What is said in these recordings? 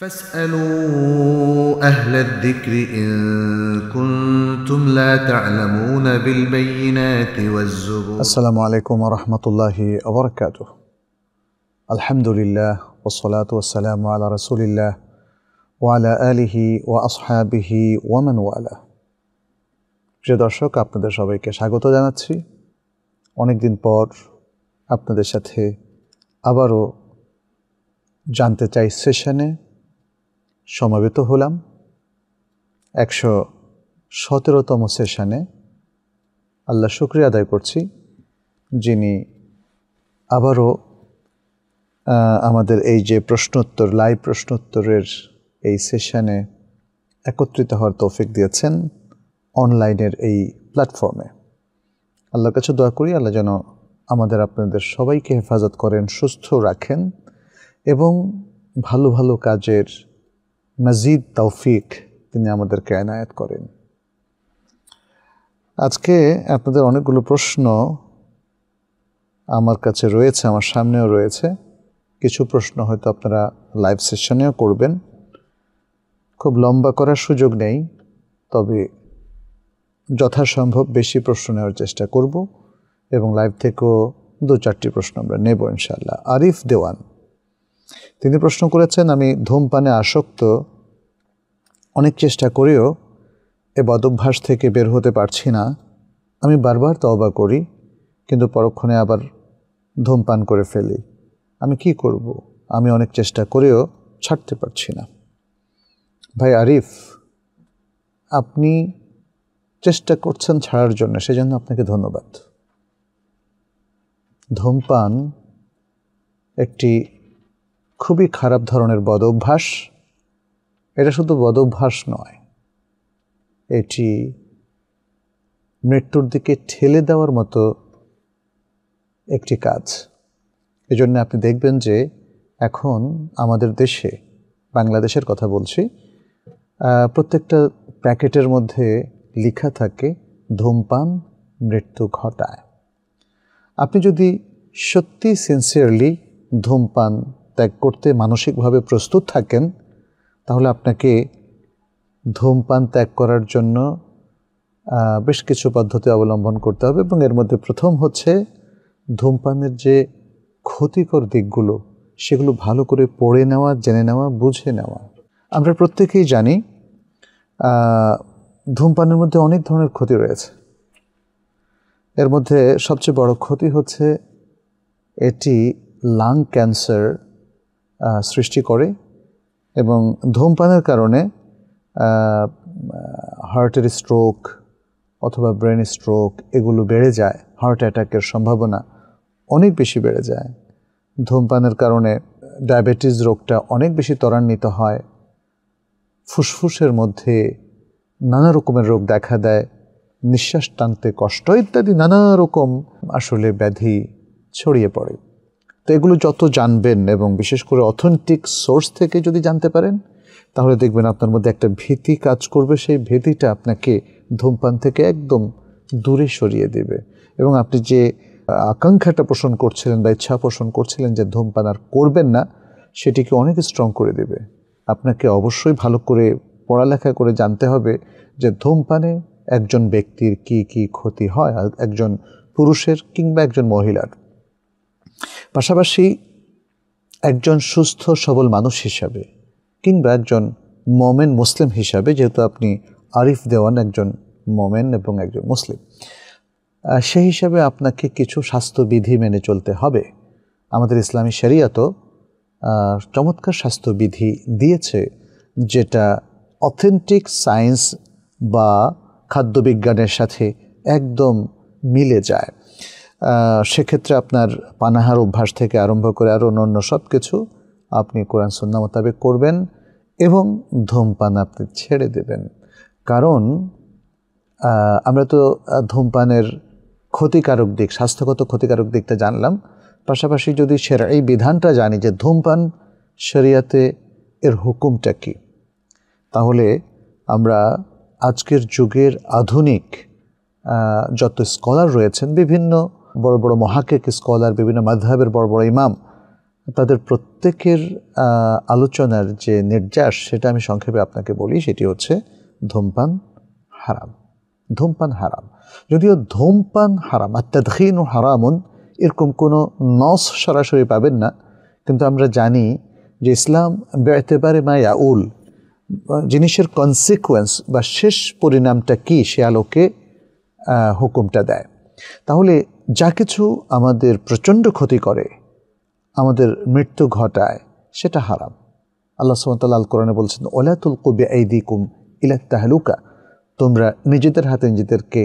فاسألوا أهل الذكر إن كنتم لا تعلمون بالبينات والزبور السلام عليكم ورحمة الله وبركاته الحمد لله والصلاة والسلام على رسول الله وعلى آله وأصحابه ومن والاه প্রিয় দর্শক আপনাদের সবাইকে স্বাগত জানাচ্ছি অনেকদিন পর আপনাদের সাথে আবারও জানতে চাই সেশনে সমাবেত হলাম একশো সতেরোতম সেশনে আল্লাহ শুক্রিয়া আদায় করছি যিনি আবারও আমাদের এই যে প্রশ্নোত্তর লাইভ প্রশ্নোত্তরের এই সেশনে একত্রিত হওয়ার তৌফিক দিয়েছেন অনলাইনের এই প্ল্যাটফর্মে আল্লাহর কাছে দোয়া করি আল্লাহ যেন আমাদের আপনাদের সবাইকে হেফাজত করেন সুস্থ রাখেন এবং ভালো ভালো কাজের মজিদ তৌফিক তিনি আমাদেরকে আয়নায়াত করেন আজকে আপনাদের অনেকগুলো প্রশ্ন আমার কাছে রয়েছে আমার সামনেও রয়েছে কিছু প্রশ্ন হয়তো আপনারা লাইভ সেশনেও করবেন খুব লম্বা করার সুযোগ নেই তবে যথাসম্ভব বেশি প্রশ্ন নেওয়ার চেষ্টা করব এবং লাইভ থেকেও দু চারটি প্রশ্ন আমরা নেব ইনশাল্লাহ আরিফ দেওয়ান তিনি প্রশ্ন করেছেন আমি ধূমপানে আসক্ত অনেক চেষ্টা করেও এ বদভ্যাস থেকে বের হতে পারছি না আমি বারবার তওবা করি কিন্তু পরক্ষণে আবার ধূমপান করে ফেলি আমি কি করব আমি অনেক চেষ্টা করেও ছাড়তে পারছি না ভাই আরিফ আপনি চেষ্টা করছেন ছাড়ার জন্য সেজন্য আপনাকে ধন্যবাদ ধূমপান একটি খুবই খারাপ ধরনের বদ অভ্যাস এটা শুধু বদভ্যাস নয় এটি মৃত্যুর দিকে ঠেলে দেওয়ার মতো একটি কাজ এজন্য আপনি দেখবেন যে এখন আমাদের দেশে বাংলাদেশের কথা বলছি প্রত্যেকটা প্যাকেটের মধ্যে লেখা থাকে ধূমপান মৃত্যু ঘটায় আপনি যদি সত্যি সিনসিয়ারলি ধূমপান ত্যাগ করতে মানসিকভাবে প্রস্তুত থাকেন তাহলে আপনাকে ধূমপান ত্যাগ করার জন্য বেশ কিছু পদ্ধতি অবলম্বন করতে হবে এবং এর মধ্যে প্রথম হচ্ছে ধূমপানের যে ক্ষতিকর দিকগুলো সেগুলো ভালো করে পড়ে নেওয়া জেনে নেওয়া বুঝে নেওয়া আমরা প্রত্যেকেই জানি ধূমপানের মধ্যে অনেক ধরনের ক্ষতি রয়েছে এর মধ্যে সবচেয়ে বড় ক্ষতি হচ্ছে এটি লাং ক্যান্সার সৃষ্টি করে এবং ধূমপানের কারণে হার্টের স্ট্রোক অথবা ব্রেন স্ট্রোক এগুলো বেড়ে যায় হার্ট অ্যাটাকের সম্ভাবনা অনেক বেশি বেড়ে যায় ধূমপানের কারণে ডায়াবেটিস রোগটা অনেক বেশি ত্বরান্বিত হয় ফুসফুসের মধ্যে নানা রকমের রোগ দেখা দেয় নিঃশ্বাস টানতে কষ্ট ইত্যাদি নানা রকম আসলে ব্যাধি ছড়িয়ে পড়ে তো এগুলো যত জানবেন এবং বিশেষ করে অথেন্টিক সোর্স থেকে যদি জানতে পারেন তাহলে দেখবেন আপনার মধ্যে একটা ভীতি কাজ করবে সেই ভীতিটা আপনাকে ধূমপান থেকে একদম দূরে সরিয়ে দেবে এবং আপনি যে আকাঙ্ক্ষাটা পোষণ করছিলেন বা ইচ্ছা পোষণ করছিলেন যে ধূমপান আর করবেন না সেটিকে অনেক স্ট্রং করে দেবে আপনাকে অবশ্যই ভালো করে পড়ালেখা করে জানতে হবে যে ধূমপানে একজন ব্যক্তির কি কি ক্ষতি হয় একজন পুরুষের কিংবা একজন মহিলার পাশাপাশি একজন সুস্থ সবল মানুষ হিসাবে কিংবা একজন মোমেন মুসলিম হিসাবে যেহেতু আপনি আরিফ দেওয়ান একজন মোমেন এবং একজন মুসলিম সেই হিসাবে আপনাকে কিছু স্বাস্থ্যবিধি মেনে চলতে হবে আমাদের ইসলামী শরিয়াতও চমৎকার স্বাস্থ্যবিধি দিয়েছে যেটা অথেন্টিক সায়েন্স বা খাদ্যবিজ্ঞানের সাথে একদম মিলে যায় সেক্ষেত্রে আপনার পানাহার অভ্যাস থেকে আরম্ভ করে আরও অন্য অন্য সব কিছু আপনি কোরআন সন্না মোতাবেক করবেন এবং ধূমপান আপনি ছেড়ে দেবেন কারণ আমরা তো ধূমপানের ক্ষতিকারক দিক স্বাস্থ্যগত ক্ষতিকারক দিকটা জানলাম পাশাপাশি যদি সেরা এই বিধানটা জানি যে ধূমপান শরিয়াতে এর হুকুমটা কী তাহলে আমরা আজকের যুগের আধুনিক যত স্কলার রয়েছেন বিভিন্ন বড় বড় মহাকেক স্কলার বিভিন্ন মাধ্যমের বড় বড় ইমাম তাদের প্রত্যেকের আলোচনার যে নির্যাস সেটা আমি সংক্ষেপে আপনাকে বলি সেটি হচ্ছে ধূমপান হারাম ধূমপান হারাম যদিও ধূমপান হারাম আত্মাদহীন ও হারামন এরকম কোনো নস সরাসরি পাবেন না কিন্তু আমরা জানি যে ইসলাম বেড়াতে মায়া উল জিনিসের কনসিকুয়েন্স বা শেষ পরিণামটা কি সে আলোকে হুকুমটা দেয় তাহলে যা কিছু আমাদের প্রচণ্ড ক্ষতি করে আমাদের মৃত্যু ঘটায় সেটা হারাম আল্লাহ সুমতাল আল কোরআনে বলছেন ওলাতুল কবি আইদি কুম ইলাত তাহলুকা তোমরা নিজেদের হাতে নিজেদেরকে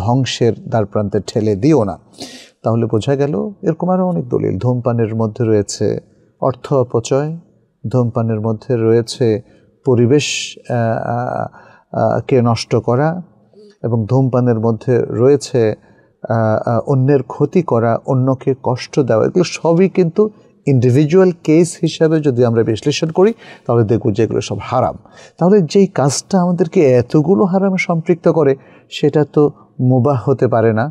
ধ্বংসের দ্বারপ্রান্তে ঠেলে দিও না তাহলে বোঝা গেল এরকম আরও অনেক দলিল ধূমপানের মধ্যে রয়েছে অর্থ অপচয় ধূমপানের মধ্যে রয়েছে পরিবেশ কে নষ্ট করা এবং ধূমপানের মধ্যে রয়েছে অন্যের ক্ষতি করা অন্যকে কষ্ট দেওয়া এগুলো সবই কিন্তু ইন্ডিভিজুয়াল কেস হিসাবে যদি আমরা বিশ্লেষণ করি তাহলে দেখব যে এগুলো সব হারাম তাহলে যেই কাজটা আমাদেরকে এতগুলো হারামে সম্পৃক্ত করে সেটা তো মুবাহ হতে পারে না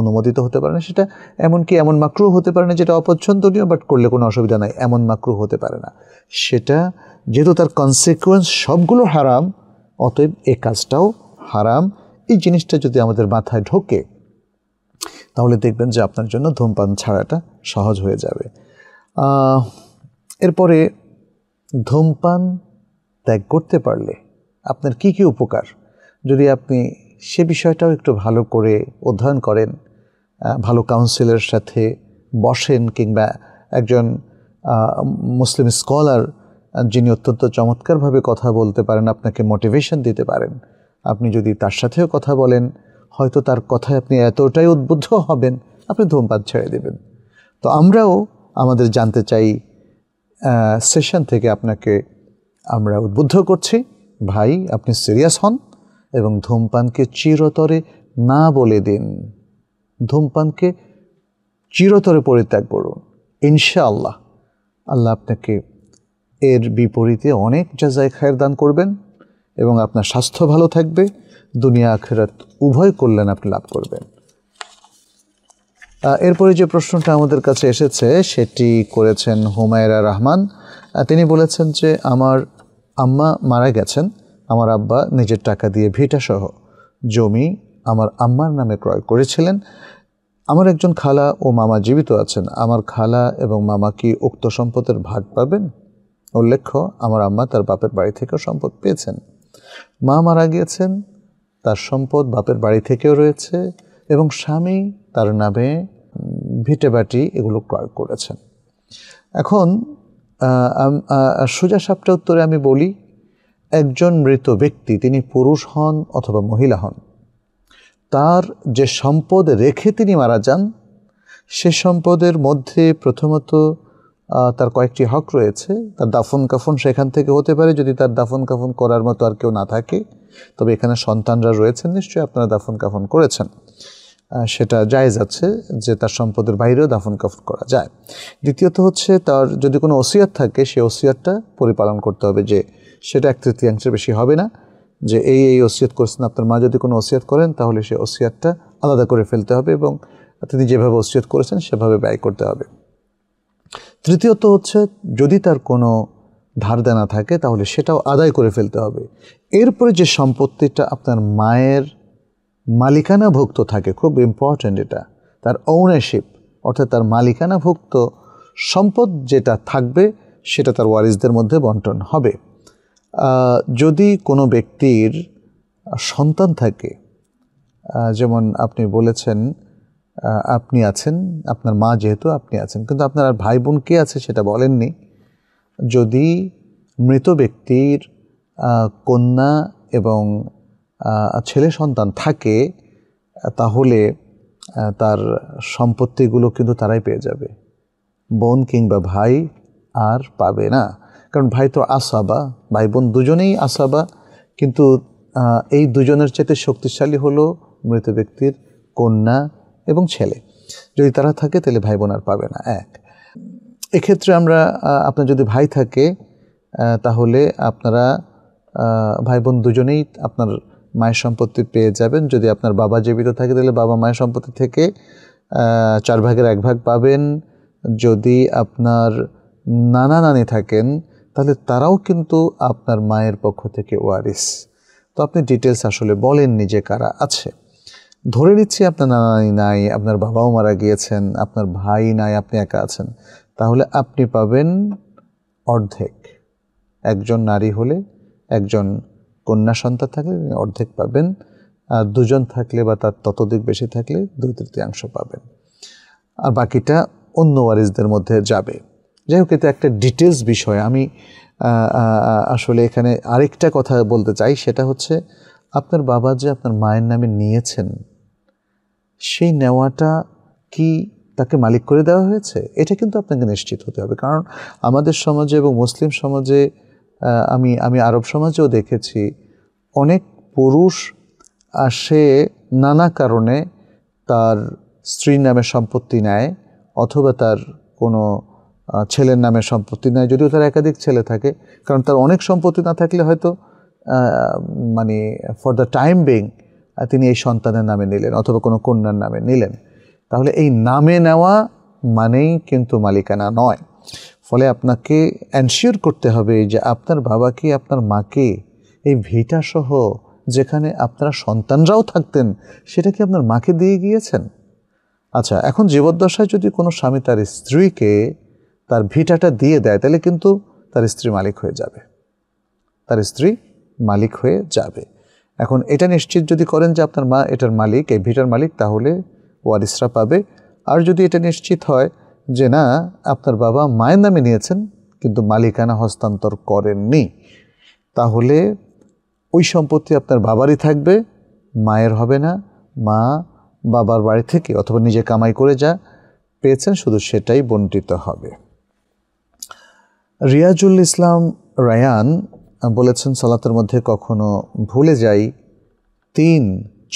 অনুমোদিত হতে পারে না সেটা এমনকি এমন মাকরু হতে পারে না যেটা অপছন্দনীয় বাট করলে কোনো অসুবিধা নাই এমন মাকরু হতে পারে না সেটা যেহেতু তার কনসিকুয়েন্স সবগুলো হারাম অতএব এ কাজটাও হারাম এই জিনিসটা যদি আমাদের মাথায় ঢোকে তাহলে দেখবেন যে আপনার জন্য ধূমপান ছাড়াটা সহজ হয়ে যাবে এরপরে ধূমপান ত্যাগ করতে পারলে আপনার কি কি উপকার যদি আপনি সে বিষয়টাও একটু ভালো করে অধ্যয়ন করেন ভালো কাউন্সিলের সাথে বসেন কিংবা একজন মুসলিম স্কলার যিনি অত্যন্ত চমৎকারভাবে কথা বলতে পারেন আপনাকে মোটিভেশন দিতে পারেন আপনি যদি তার সাথেও কথা বলেন হয়তো তার কথায় আপনি এতটাই উদ্বুদ্ধ হবেন আপনি ধূমপান ছেড়ে দেবেন তো আমরাও আমাদের জানতে চাই সেশন থেকে আপনাকে আমরা উদ্বুদ্ধ করছি ভাই আপনি সিরিয়াস হন এবং ধূমপানকে চিরতরে না বলে দিন ধূমপানকে চিরতরে পরিত্যাগ করুন ইনশাআল্লাহ আল্লাহ আপনাকে এর বিপরীতে অনেক যাচাই খায়ের দান করবেন এবং আপনার স্বাস্থ্য ভালো থাকবে দুনিয়া আখেরাত উভয় কল্যাণ আপনি লাভ করবেন এরপরে যে প্রশ্নটা আমাদের কাছে এসেছে সেটি করেছেন হুমায়রা রহমান তিনি বলেছেন যে আমার আম্মা মারা গেছেন আমার আব্বা নিজের টাকা দিয়ে ভিটাসহ জমি আমার আম্মার নামে ক্রয় করেছিলেন আমার একজন খালা ও মামা জীবিত আছেন আমার খালা এবং মামা কি উক্ত সম্পদের ভাগ পাবেন উল্লেখ্য আমার আম্মা তার বাপের বাড়ি থেকে সম্পদ পেয়েছেন মা মারা গিয়েছেন তার সম্পদ বাপের বাড়ি থেকেও রয়েছে এবং স্বামী তার নামে ভিটেবাটি এগুলো ক্রয় করেছেন এখন সোজা সাপটা উত্তরে আমি বলি একজন মৃত ব্যক্তি তিনি পুরুষ হন অথবা মহিলা হন তার যে সম্পদ রেখে তিনি মারা যান সে সম্পদের মধ্যে প্রথমত তার কয়েকটি হক রয়েছে তার দাফন কাফন সেখান থেকে হতে পারে যদি তার দাফন কাফন করার মতো আর কেউ না থাকে তবে এখানে সন্তানরা রয়েছেন নিশ্চয়ই আপনারা দাফন কাফন করেছেন সেটা জায়েজ আছে যে তার সম্পদের বাইরেও দাফন কাফন করা যায় দ্বিতীয়ত হচ্ছে তার যদি কোনো ওসিয়াত থাকে সেই ওসিয়াতটা পরিপালন করতে হবে যে সেটা এক তৃতীয়াংশের বেশি হবে না যে এই এই ওসিয়াত করেছেন আপনার মা যদি কোনো ওসিয়াত করেন তাহলে সেই ওসিয়াতটা আলাদা করে ফেলতে হবে এবং তিনি যেভাবে ওসিয়াত করেছেন সেভাবে ব্যয় করতে হবে তৃতীয়ত হচ্ছে যদি তার কোনো ধার দেনা থাকে তাহলে সেটাও আদায় করে ফেলতে হবে এরপরে যে সম্পত্তিটা আপনার মায়ের মালিকানাভুক্ত থাকে খুব ইম্পর্ট্যান্ট এটা তার ওনারশিপ অর্থাৎ তার মালিকানাভুক্ত সম্পদ যেটা থাকবে সেটা তার ওয়ারিসদের মধ্যে বন্টন হবে যদি কোনো ব্যক্তির সন্তান থাকে যেমন আপনি বলেছেন আপনি আছেন আপনার মা যেহেতু আপনি আছেন কিন্তু আপনার আর ভাই বোন কে আছে সেটা বলেননি যদি মৃত ব্যক্তির কন্যা এবং ছেলে সন্তান থাকে তাহলে তার সম্পত্তিগুলো কিন্তু তারাই পেয়ে যাবে বোন কিংবা ভাই আর পাবে না কারণ ভাই তো আসাবা ভাই বোন দুজনেই আসাবা কিন্তু এই দুজনের চাইতে শক্তিশালী হলো মৃত ব্যক্তির কন্যা এবং ছেলে যদি তারা থাকে তাহলে ভাই বোন আর পাবে না এক এক্ষেত্রে আমরা আপনার যদি ভাই থাকে তাহলে আপনারা ভাই বোন দুজনেই আপনার মায়ের সম্পত্তি পেয়ে যাবেন যদি আপনার বাবা জীবিত থাকে তাহলে বাবা মায়ের সম্পত্তি থেকে চার ভাগের এক ভাগ পাবেন যদি আপনার নানা নানি থাকেন তাহলে তারাও কিন্তু আপনার মায়ের পক্ষ থেকে ওয়ারিস তো আপনি ডিটেলস আসলে বলেননি যে কারা আছে ধরে নিচ্ছি আপনার নানা নানি নাই আপনার বাবাও মারা গিয়েছেন আপনার ভাই নাই আপনি একা আছেন তাহলে আপনি পাবেন অর্ধেক একজন নারী হলে একজন কন্যা সন্তান থাকলে অর্ধেক পাবেন আর দুজন থাকলে বা তার ততদিক বেশি থাকলে দুই তৃতীয়াংশ পাবেন আর বাকিটা অন্য ওয়ারিসদের মধ্যে যাবে যাই হোক এতে একটা ডিটেলস বিষয় আমি আসলে এখানে আরেকটা কথা বলতে চাই সেটা হচ্ছে আপনার বাবা যে আপনার মায়ের নামে নিয়েছেন সেই নেওয়াটা কি তাকে মালিক করে দেওয়া হয়েছে এটা কিন্তু আপনাকে নিশ্চিত হতে হবে কারণ আমাদের সমাজে এবং মুসলিম সমাজে আমি আমি আরব সমাজেও দেখেছি অনেক পুরুষ আসে নানা কারণে তার স্ত্রীর নামে সম্পত্তি নেয় অথবা তার কোনো ছেলের নামে সম্পত্তি নেয় যদিও তার একাধিক ছেলে থাকে কারণ তার অনেক সম্পত্তি না থাকলে হয়তো মানে ফর দ্য টাইম বিং তিনি এই সন্তানের নামে নিলেন অথবা কোনো কন্যার নামে নিলেন তাহলে এই নামে নেওয়া মানেই কিন্তু মালিকানা নয় ফলে আপনাকে অ্যানশিওর করতে হবে যে আপনার বাবাকে আপনার মাকে এই ভিটাসহ যেখানে আপনার সন্তানরাও থাকতেন সেটা কি আপনার মাকে দিয়ে গিয়েছেন আচ্ছা এখন জীবদ্দশায় যদি কোনো স্বামী তার স্ত্রীকে তার ভিটাটা দিয়ে দেয় তাহলে কিন্তু তার স্ত্রী মালিক হয়ে যাবে তার স্ত্রী মালিক হয়ে যাবে এখন এটা নিশ্চিত যদি করেন যে আপনার মা এটার মালিক এই ভিটার মালিক তাহলে ওয়ারিসরা পাবে আর যদি এটা নিশ্চিত হয় যে না আপনার বাবা মায়ের নামে নিয়েছেন কিন্তু মালিকানা হস্তান্তর করেননি তাহলে ওই সম্পত্তি আপনার বাবারই থাকবে মায়ের হবে না মা বাবার বাড়ি থেকে অথবা নিজে কামাই করে যা পেয়েছেন শুধু সেটাই বন্টিত হবে রিয়াজুল ইসলাম রায়ান বলেছেন সালাতের মধ্যে কখনো ভুলে যাই তিন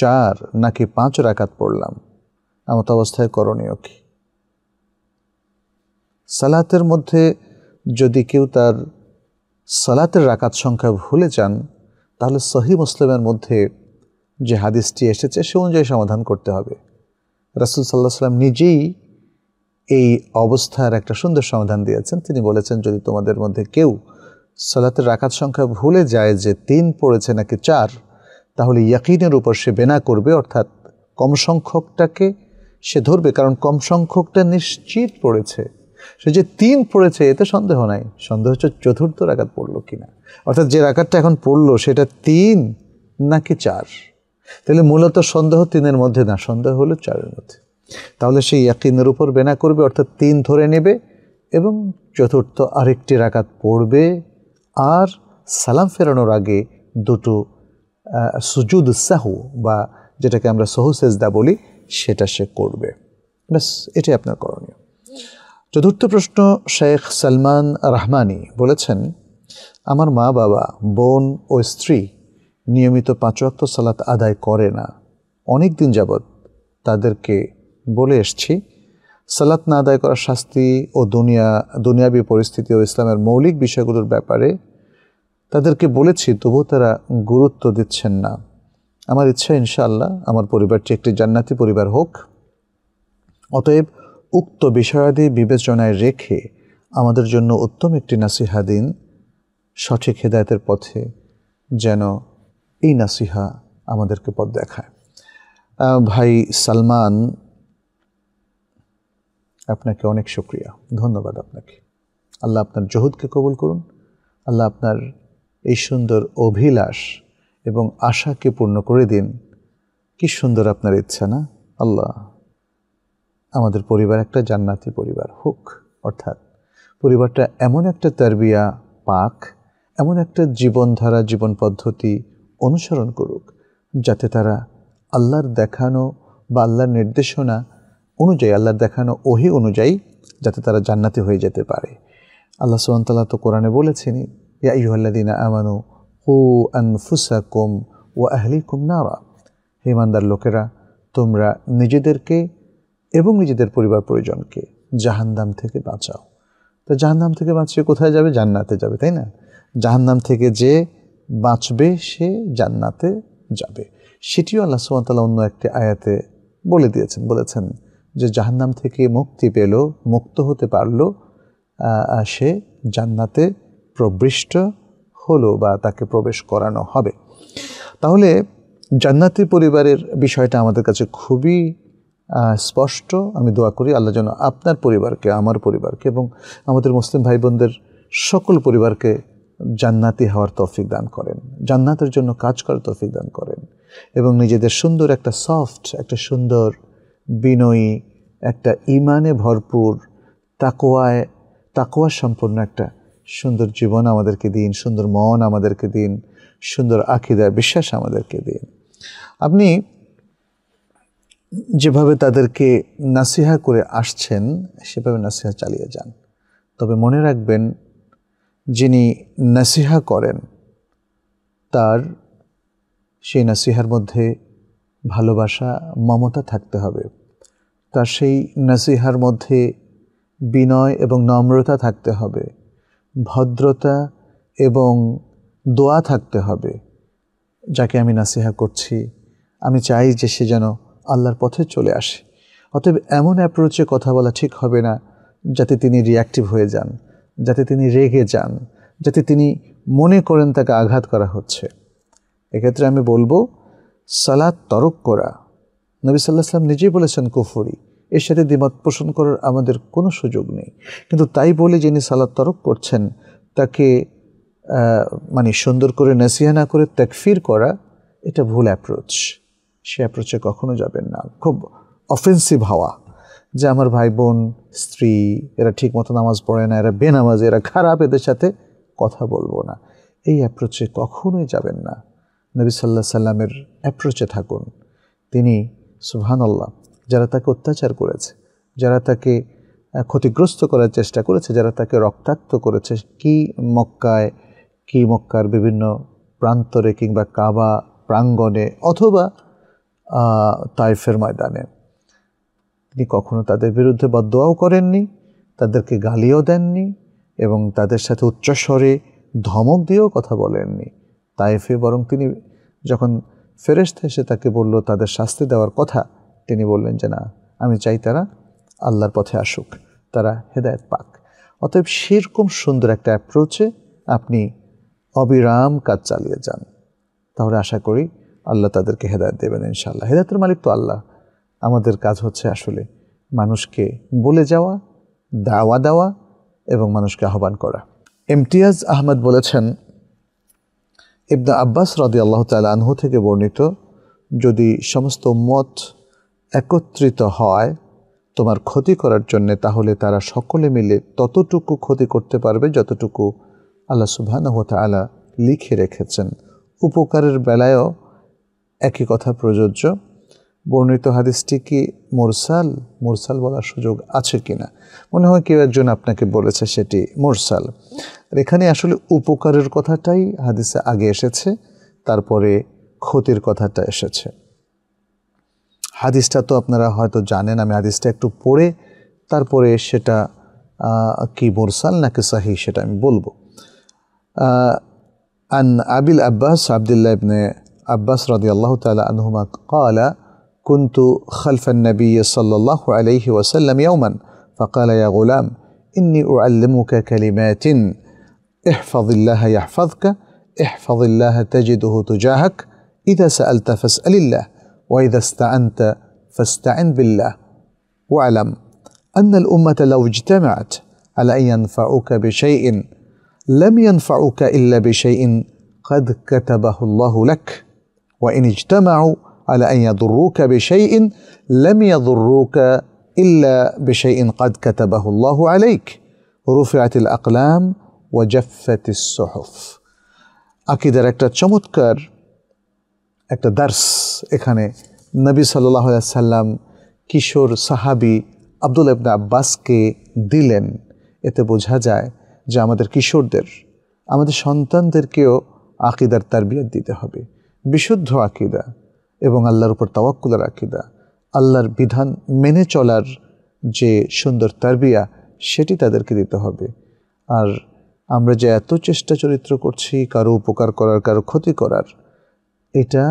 চার নাকি পাঁচ রাকাত পড়লাম এমত অবস্থায় করণীয় কি সালাতের মধ্যে যদি কেউ তার সালাতের রাকাত সংখ্যা ভুলে যান তাহলে সহি মুসলিমের মধ্যে যে হাদিসটি এসেছে সে অনুযায়ী সমাধান করতে হবে রাসুল সাল্লাহ সাল্লাম নিজেই এই অবস্থার একটা সুন্দর সমাধান দিয়েছেন তিনি বলেছেন যদি তোমাদের মধ্যে কেউ সালাতের রাকাত সংখ্যা ভুলে যায় যে তিন পড়েছে নাকি চার তাহলে ইয়াকিনের উপর সে বেনা করবে অর্থাৎ কম সংখ্যকটাকে সে ধরবে কারণ কম সংখ্যকটা নিশ্চিত পড়েছে সে যে তিন পড়েছে এতে সন্দেহ নাই সন্দেহ হচ্ছে চতুর্থ রাকাত পড়লো কিনা অর্থাৎ যে রাকাতটা এখন পড়লো সেটা তিন নাকি চার তাহলে মূলত সন্দেহ তিনের মধ্যে না সন্দেহ হলো চারের মধ্যে তাহলে সেই ইয়াকিনের উপর বেনা করবে অর্থাৎ তিন ধরে নেবে এবং চতুর্থ আরেকটি রাকাত পড়বে আর সালাম ফেরানোর আগে দুটো সুজুদ সাহু বা যেটাকে আমরা সহু সেজদা বলি সেটা সে করবে ব্যাস এটাই আপনার করণীয় চতুর্থ প্রশ্ন শেখ সালমান রহমানি বলেছেন আমার মা বাবা বোন ও স্ত্রী নিয়মিত পাঁচওয়াক্ত সালাত আদায় করে না অনেক দিন যাবৎ তাদেরকে বলে এসছি সালাত না আদায় করার শাস্তি ও দুনিয়া দুনিয়াবি পরিস্থিতি ও ইসলামের মৌলিক বিষয়গুলোর ব্যাপারে তাদেরকে বলেছি তবুও তারা গুরুত্ব দিচ্ছেন না আমার ইচ্ছা ইনশাআল্লাহ আমার পরিবারটি একটি জান্নাতি পরিবার হোক অতএব উক্ত বিষয়াদি বিবেচনায় রেখে আমাদের জন্য উত্তম একটি নাসিহা দিন সঠিক হেদায়তের পথে যেন এই নাসিহা আমাদেরকে পথ দেখায় ভাই সালমান আপনাকে অনেক শুক্রিয়া ধন্যবাদ আপনাকে আল্লাহ আপনার জহুদকে কবুল করুন আল্লাহ আপনার এই সুন্দর অভিলাষ এবং আশাকে পূর্ণ করে দিন কি সুন্দর আপনার ইচ্ছা না আল্লাহ আমাদের পরিবার একটা জান্নাতি পরিবার হোক অর্থাৎ পরিবারটা এমন একটা তারবিয়া পাক এমন একটা জীবনধারা জীবন পদ্ধতি অনুসরণ করুক যাতে তারা আল্লাহর দেখানো বা আল্লাহর নির্দেশনা অনুযায়ী আল্লাহর দেখানো ওহি অনুযায়ী যাতে তারা জান্নাতি হয়ে যেতে পারে আল্লাহ সুবহান তো কোরআনে বলেছেন ইয়া দিন আমানু কু আনফুসাকুম ও আহলিকুম নারা হিমানদার লোকেরা তোমরা নিজেদেরকে এবং নিজেদের পরিবার পরিজনকে জাহান্নাম থেকে বাঁচাও তো জাহান্নাম থেকে বাঁচিয়ে কোথায় যাবে জান্নাতে যাবে তাই না জাহান্নাম থেকে যে বাঁচবে সে জান্নাতে যাবে সেটিও আল্লাহ সুমতাল্লাহ অন্য একটি আয়াতে বলে দিয়েছেন বলেছেন যে জাহান্নাম থেকে মুক্তি পেল মুক্ত হতে পারল সে জান্নাতে প্রবৃষ্ট হলো বা তাকে প্রবেশ করানো হবে তাহলে জান্নাতি পরিবারের বিষয়টা আমাদের কাছে খুবই স্পষ্ট আমি দোয়া করি আল্লাহ যেন আপনার পরিবারকে আমার পরিবারকে এবং আমাদের মুসলিম ভাই বোনদের সকল পরিবারকে জান্নাতি হওয়ার তৌফিক দান করেন জান্নাতের জন্য কাজ করার তৌফিক দান করেন এবং নিজেদের সুন্দর একটা সফট একটা সুন্দর বিনয়ী একটা ইমানে ভরপুর তাকোয়ায় তাকোয়া সম্পন্ন একটা সুন্দর জীবন আমাদেরকে দিন সুন্দর মন আমাদেরকে দিন সুন্দর আখিদা বিশ্বাস আমাদেরকে দিন আপনি যেভাবে তাদেরকে নাসিহা করে আসছেন সেভাবে নাসিহা চালিয়ে যান তবে মনে রাখবেন যিনি নাসিহা করেন তার সেই নাসিহার মধ্যে ভালোবাসা মমতা থাকতে হবে তার সেই নাসিহার মধ্যে বিনয় এবং নম্রতা থাকতে হবে ভদ্রতা এবং দোয়া থাকতে হবে যাকে আমি নাসিহা করছি আমি চাই যে সে যেন আল্লাহর পথে চলে আসে অতএব এমন অ্যাপ্রোচে কথা বলা ঠিক হবে না যাতে তিনি রিয়াক্টিভ হয়ে যান যাতে তিনি রেগে যান যাতে তিনি মনে করেন তাকে আঘাত করা হচ্ছে এক্ষেত্রে আমি বলবো সালাদ তরক করা নবী সাল্লাহ সাল্লাম নিজেই বলেছেন কুফরি এর সাথে দ্বিমত পোষণ করার আমাদের কোনো সুযোগ নেই কিন্তু তাই বলে যিনি সালাদ তরক করছেন তাকে মানে সুন্দর করে নাসিহা না করে ত্যাকফির করা এটা ভুল অ্যাপ্রোচ সে অ্যাপ্রোচে কখনো যাবেন না খুব অফেন্সিভ হওয়া যে আমার ভাই বোন স্ত্রী এরা ঠিক মতো নামাজ পড়ে না এরা বেনামাজ এরা খারাপ এদের সাথে কথা বলবো না এই অ্যাপ্রোচে কখনোই যাবেন না নবী সাল্লাহ সাল্লামের অ্যাপ্রোচে থাকুন তিনি আল্লাহ যারা তাকে অত্যাচার করেছে যারা তাকে ক্ষতিগ্রস্ত করার চেষ্টা করেছে যারা তাকে রক্তাক্ত করেছে কি মক্কায় কি মক্কার বিভিন্ন প্রান্তরে কিংবা কাবা প্রাঙ্গণে অথবা তাইফের ময়দানে তিনি কখনো তাদের বিরুদ্ধে বদোয়াও করেননি তাদেরকে গালিও দেননি এবং তাদের সাথে উচ্চস্বরে ধমক দিয়েও কথা বলেননি তাইফে বরং তিনি যখন ফেরেস্তা এসে তাকে বলল তাদের শাস্তি দেওয়ার কথা তিনি বললেন যে না আমি চাই তারা আল্লাহর পথে আসুক তারা হেদায়ত পাক অতএব সেরকম সুন্দর একটা অ্যাপ্রোচে আপনি অবিরাম কাজ চালিয়ে যান তাহলে আশা করি আল্লাহ তাদেরকে হেদায়ত দেবেন ইনশাল্লাহ হেদায়তের মালিক তো আল্লাহ আমাদের কাজ হচ্ছে আসলে মানুষকে বলে যাওয়া দাওয়া দেওয়া এবং মানুষকে আহ্বান করা ইমতিয়াজ আহমেদ বলেছেন ইবনা আব্বাস রদি আল্লাহ তাল আনহু থেকে বর্ণিত যদি সমস্ত মত একত্রিত হয় তোমার ক্ষতি করার জন্যে তাহলে তারা সকলে মিলে ততটুকু ক্ষতি করতে পারবে যতটুকু আল্লাহ সুবাহানহতালা লিখে রেখেছেন উপকারের বেলায়ও একই কথা প্রযোজ্য বর্ণিত হাদিসটি কি মোরসাল মোরসাল বলার সুযোগ আছে কি না মনে হয় কেউ একজন আপনাকে বলেছে সেটি মোরসাল আর এখানে আসলে উপকারের কথাটাই হাদিসে আগে এসেছে তারপরে ক্ষতির কথাটা এসেছে হাদিসটা তো আপনারা হয়তো জানেন আমি হাদিসটা একটু পড়ে তারপরে সেটা কি মুরসাল নাকি সহিহ সেটা আমি বলবো আন আবিল আব্বাস আবদুল্লাহ ইবনে আব্বাস রাদিয়াল্লাহু তাআলা আনহুমা কালা كنت خلف النبي صلى الله عليه وسلم يوما فقال يا غلام إني أعلمك كلمات احفظ الله يحفظك احفظ الله تجده تجاهك إذا سألت فاسأل الله واذا استعنت فاستعن بالله واعلم ان الامه لو اجتمعت على ان ينفعوك بشيء لم ينفعوك الا بشيء قد كتبه الله لك وان اجتمعوا على ان يضروك بشيء لم يضروك الا بشيء قد كتبه الله عليك رفعت الاقلام وجفت الصحف আকিদার একটা চমৎকার একটা দার্স এখানে নবী সাল্লাহ সাল্লাম কিশোর সাহাবি আব্দুল ইবনা আব্বাসকে দিলেন এতে বোঝা যায় যে আমাদের কিশোরদের আমাদের সন্তানদেরকেও আকিদার তারবিয়াত দিতে হবে বিশুদ্ধ আকিদা এবং আল্লাহর উপর তাওয়াক্কুলার আকিদা আল্লাহর বিধান মেনে চলার যে সুন্দর তারবিয়া সেটি তাদেরকে দিতে হবে আর আমরা যে এত চেষ্টা চরিত্র করছি কারো উপকার করার কারো ক্ষতি করার এটা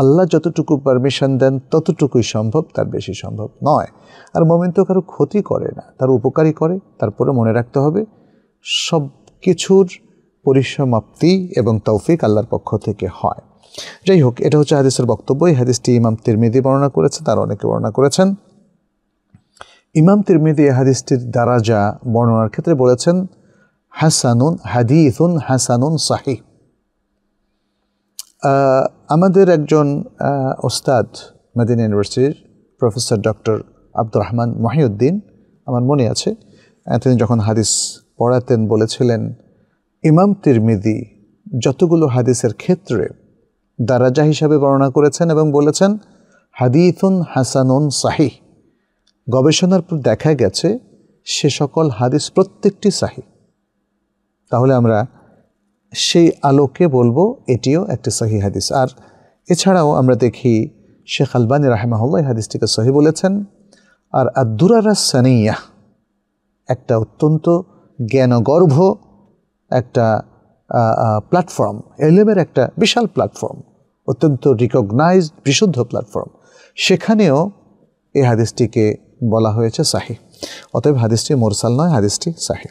আল্লাহ যতটুকু পারমিশন দেন ততটুকুই সম্ভব তার বেশি সম্ভব নয় আর মোমেন তো কারো ক্ষতি করে না তার উপকারই করে তারপরে মনে রাখতে হবে সব কিছুর পরিসমাপ্তি এবং তৌফিক আল্লাহর পক্ষ থেকে হয় যাই হোক এটা হচ্ছে হাদিসের বক্তব্য এই হাদিসটি ইমাম তিরমিদি বর্ণনা করেছে তার অনেকে বর্ণনা করেছেন ইমাম তিরমিদি এই হাদিসটির দ্বারা যা বর্ণনার ক্ষেত্রে বলেছেন হাসানুন হাদিসুন হাসানুন সাহিব আমাদের একজন ওস্তাদ মাদিনা ইউনিভার্সিটির প্রফেসর ডক্টর আব্দুর রহমান মহিউদ্দিন আমার মনে আছে তিনি যখন হাদিস পড়াতেন বলেছিলেন ইমাম তিরমিদি যতগুলো হাদিসের ক্ষেত্রে দারাজা হিসাবে বর্ণনা করেছেন এবং বলেছেন হাদিথুন হাসানুন সাহি গবেষণার পর দেখা গেছে সে সকল হাদিস প্রত্যেকটি সাহি তাহলে আমরা সেই আলোকে বলবো এটিও একটি সহি হাদিস আর এছাড়াও আমরা দেখি শেখ আলবানী রাহেমাহুল্লাহ হাদিসটিকে সহি বলেছেন আর আদুরারা সানিয়া একটা অত্যন্ত জ্ঞানগর্ভ একটা প্ল্যাটফর্ম এলেমের একটা বিশাল প্ল্যাটফর্ম অত্যন্ত রিকগনাইজড বিশুদ্ধ প্ল্যাটফর্ম সেখানেও এই হাদিসটিকে বলা হয়েছে সাহি অতএব হাদিসটি মোরসাল নয় হাদিসটি সাহি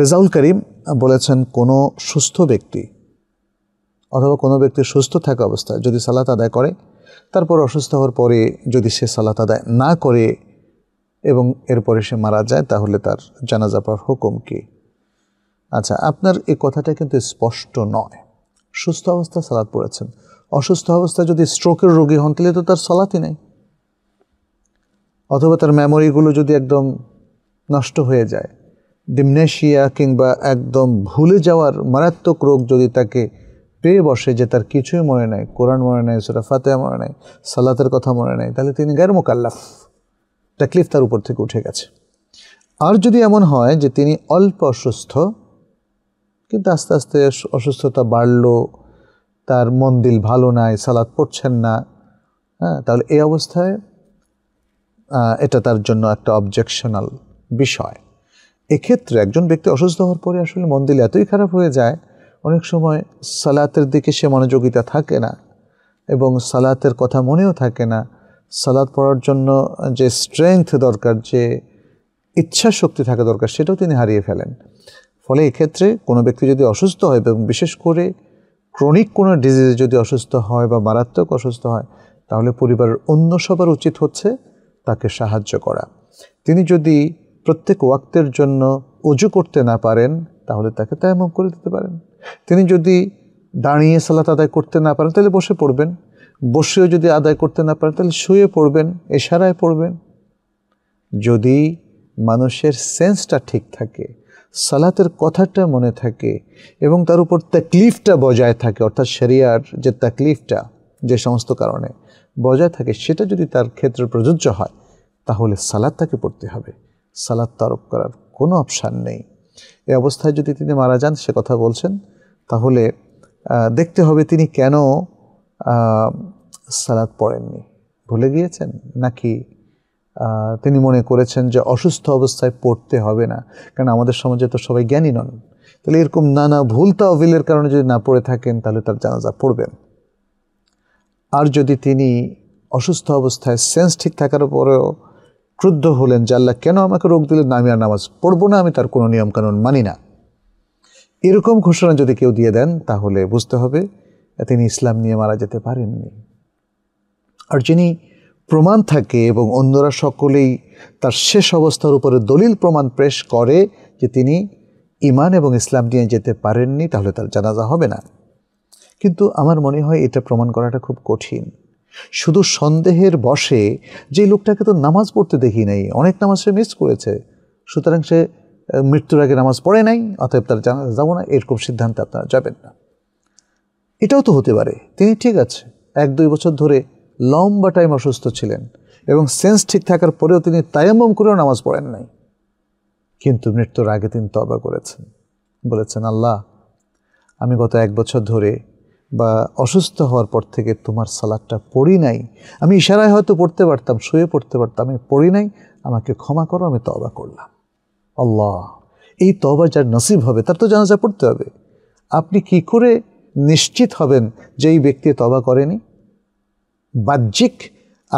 রেজাউল করিম বলেছেন কোনো সুস্থ ব্যক্তি অথবা কোনো ব্যক্তি সুস্থ থাকা অবস্থায় যদি সালাত আদায় করে তারপর অসুস্থ হওয়ার পরে যদি সে সালাত আদায় না করে এবং এরপরে সে মারা যায় তাহলে তার জানাজা পড়ার হুকুম কি আচ্ছা আপনার এই কথাটা কিন্তু স্পষ্ট নয় সুস্থ অবস্থা সালাত পড়েছেন অসুস্থ অবস্থায় যদি স্ট্রোকের রোগী হন তাহলে তো তার সলাতই নেই অথবা তার মেমোরিগুলো যদি একদম নষ্ট হয়ে যায় ডিমনেশিয়া কিংবা একদম ভুলে যাওয়ার মারাত্মক রোগ যদি তাকে পেয়ে বসে যে তার কিছুই মনে নাই কোরআন মনে নাই সুরা ফাতেহা মনে নাই সালাতের কথা মনে নাই তাহলে তিনি গ্যার মোকাল্লাফ তাকলিফ তার উপর থেকে উঠে গেছে আর যদি এমন হয় যে তিনি অল্প অসুস্থ কিন্তু আস্তে আস্তে অসুস্থতা বাড়লো তার মন্দিল ভালো নাই সালাদ পড়ছেন না হ্যাঁ তাহলে এই অবস্থায় এটা তার জন্য একটা অবজেকশনাল বিষয় এক্ষেত্রে একজন ব্যক্তি অসুস্থ হওয়ার পরে আসলে মন দিলে এতই খারাপ হয়ে যায় অনেক সময় সালাতের দিকে সে মনোযোগিতা থাকে না এবং সালাতের কথা মনেও থাকে না সালাদ পড়ার জন্য যে স্ট্রেংথ দরকার যে ইচ্ছা শক্তি থাকা দরকার সেটাও তিনি হারিয়ে ফেলেন ফলে এক্ষেত্রে কোনো ব্যক্তি যদি অসুস্থ হয় এবং বিশেষ করে ক্রনিক কোনো ডিজিজে যদি অসুস্থ হয় বা মারাত্মক অসুস্থ হয় তাহলে পরিবারের অন্য সবার উচিত হচ্ছে তাকে সাহায্য করা তিনি যদি প্রত্যেক ওয়াক্তের জন্য অজু করতে না পারেন তাহলে তাকে তায়ামম করে দিতে পারেন তিনি যদি দাঁড়িয়ে সালাত আদায় করতে না পারেন তাহলে বসে পড়বেন বসেও যদি আদায় করতে না পারেন তাহলে শুয়ে পড়বেন এশারায় পড়বেন যদি মানুষের সেন্সটা ঠিক থাকে সালাতের কথাটা মনে থাকে এবং তার উপর তাকলিফটা বজায় থাকে অর্থাৎ শরিয়ার যে তাকলিফটা যে সমস্ত কারণে বজায় থাকে সেটা যদি তার ক্ষেত্রে প্রযোজ্য হয় তাহলে সালাদ তাকে পড়তে হবে সালাদ তরফ করার কোনো অপশান নেই এ অবস্থায় যদি তিনি মারা যান সে কথা বলছেন তাহলে দেখতে হবে তিনি কেন সালাদ পড়েননি ভুলে গিয়েছেন নাকি তিনি মনে করেছেন যে অসুস্থ অবস্থায় পড়তে হবে না কারণ আমাদের সমাজে তো সবাই জ্ঞানী নন তাহলে এরকম নানা ভুল তাহবিলের কারণে যদি না পড়ে থাকেন তাহলে তার জানাজা পড়বেন আর যদি তিনি অসুস্থ অবস্থায় সেন্স ঠিক থাকার পরেও ক্রুদ্ধ হলেন যে আল্লাহ কেন আমাকে রোগ দিলেন না আমি আর নামাজ পড়বো না আমি তার কোনো নিয়মকানুন মানি না এরকম ঘোষণা যদি কেউ দিয়ে দেন তাহলে বুঝতে হবে তিনি ইসলাম নিয়ে মারা যেতে পারেননি আর যিনি প্রমাণ থাকে এবং অন্যরা সকলেই তার শেষ অবস্থার উপরে দলিল প্রমাণ পেশ করে যে তিনি ইমান এবং ইসলাম নিয়ে যেতে পারেননি তাহলে তার জানাজা হবে না কিন্তু আমার মনে হয় এটা প্রমাণ করাটা খুব কঠিন শুধু সন্দেহের বসে যে লোকটাকে তো নামাজ পড়তে দেখি নাই অনেক নামাজ সে মিস করেছে সুতরাং সে মৃত্যুর আগে নামাজ পড়ে নাই অতএব তার জানা যাবো না এরকম সিদ্ধান্তে আপনারা যাবেন না এটাও তো হতে পারে তিনি ঠিক আছে এক দুই বছর ধরে লম্বা টাইম অসুস্থ ছিলেন এবং সেন্স ঠিক থাকার পরেও তিনি তায়াম্বম করেও নামাজ পড়েন নাই কিন্তু মৃত্যুর আগে তিনি তবা করেছেন বলেছেন আল্লাহ আমি গত এক বছর ধরে বা অসুস্থ হওয়ার পর থেকে তোমার সালাদটা পড়ি নাই আমি ইশারায় হয়তো পড়তে পারতাম শুয়ে পড়তে পারতাম আমি পড়ি নাই আমাকে ক্ষমা করো আমি তবা করলাম আল্লাহ এই তবা যার নসিব হবে তার তো জানাজা পড়তে হবে আপনি কি করে নিশ্চিত হবেন যে এই ব্যক্তি তবা করেনি বাহ্যিক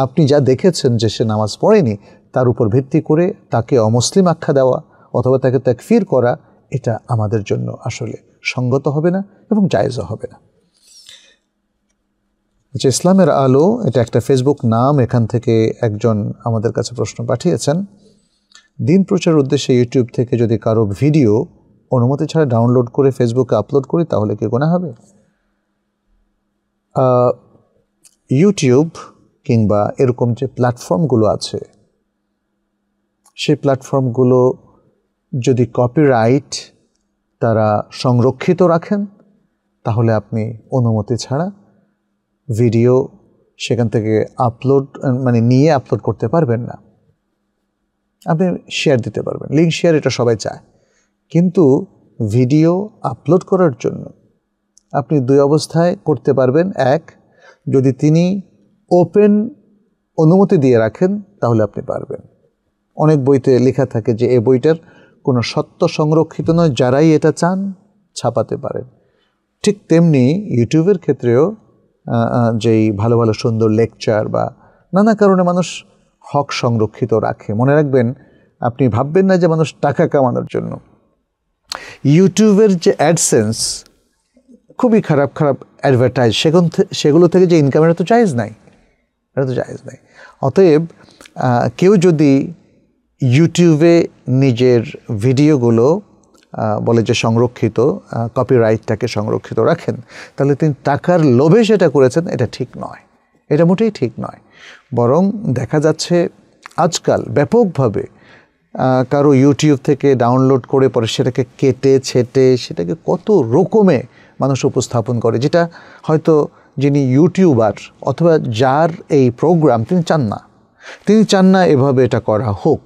আপনি যা দেখেছেন যে সে নামাজ পড়েনি তার উপর ভিত্তি করে তাকে অমুসলিম আখ্যা দেওয়া অথবা তাকে ফির করা এটা আমাদের জন্য আসলে সঙ্গত হবে না এবং জায়জও হবে না আচ্ছা ইসলামের আলো এটা একটা ফেসবুক নাম এখান থেকে একজন আমাদের কাছে প্রশ্ন পাঠিয়েছেন দিন প্রচার উদ্দেশ্যে ইউটিউব থেকে যদি কারো ভিডিও অনুমতি ছাড়া ডাউনলোড করে ফেসবুকে আপলোড করি তাহলে কি গোনা হবে ইউটিউব কিংবা এরকম যে প্ল্যাটফর্মগুলো আছে সেই প্ল্যাটফর্মগুলো যদি কপিরাইট তারা সংরক্ষিত রাখেন তাহলে আপনি অনুমতি ছাড়া ভিডিও সেখান থেকে আপলোড মানে নিয়ে আপলোড করতে পারবেন না আপনি শেয়ার দিতে পারবেন লিঙ্ক শেয়ার এটা সবাই চায় কিন্তু ভিডিও আপলোড করার জন্য আপনি দুই অবস্থায় করতে পারবেন এক যদি তিনি ওপেন অনুমতি দিয়ে রাখেন তাহলে আপনি পারবেন অনেক বইতে লেখা থাকে যে এ বইটার কোনো সত্য সংরক্ষিত নয় যারাই এটা চান ছাপাতে পারেন ঠিক তেমনি ইউটিউবের ক্ষেত্রেও যেই ভালো ভালো সুন্দর লেকচার বা নানা কারণে মানুষ হক সংরক্ষিত রাখে মনে রাখবেন আপনি ভাববেন না যে মানুষ টাকা কামানোর জন্য ইউটিউবের যে অ্যাডসেন্স খুবই খারাপ খারাপ অ্যাডভার্টাইজ সেগুন সেগুলো থেকে যে ইনকাম এটা তো চাইজ নাই এটা তো চাইজ নাই অতএব কেউ যদি ইউটিউবে নিজের ভিডিওগুলো বলে যে সংরক্ষিত কপিরাইটটাকে সংরক্ষিত রাখেন তাহলে তিনি টাকার লোভে সেটা করেছেন এটা ঠিক নয় এটা মোটেই ঠিক নয় বরং দেখা যাচ্ছে আজকাল ব্যাপকভাবে কারো ইউটিউব থেকে ডাউনলোড করে পরে সেটাকে কেটে ছেটে সেটাকে কত রকমে মানুষ উপস্থাপন করে যেটা হয়তো যিনি ইউটিউবার অথবা যার এই প্রোগ্রাম তিনি চান না তিনি চান না এভাবে এটা করা হোক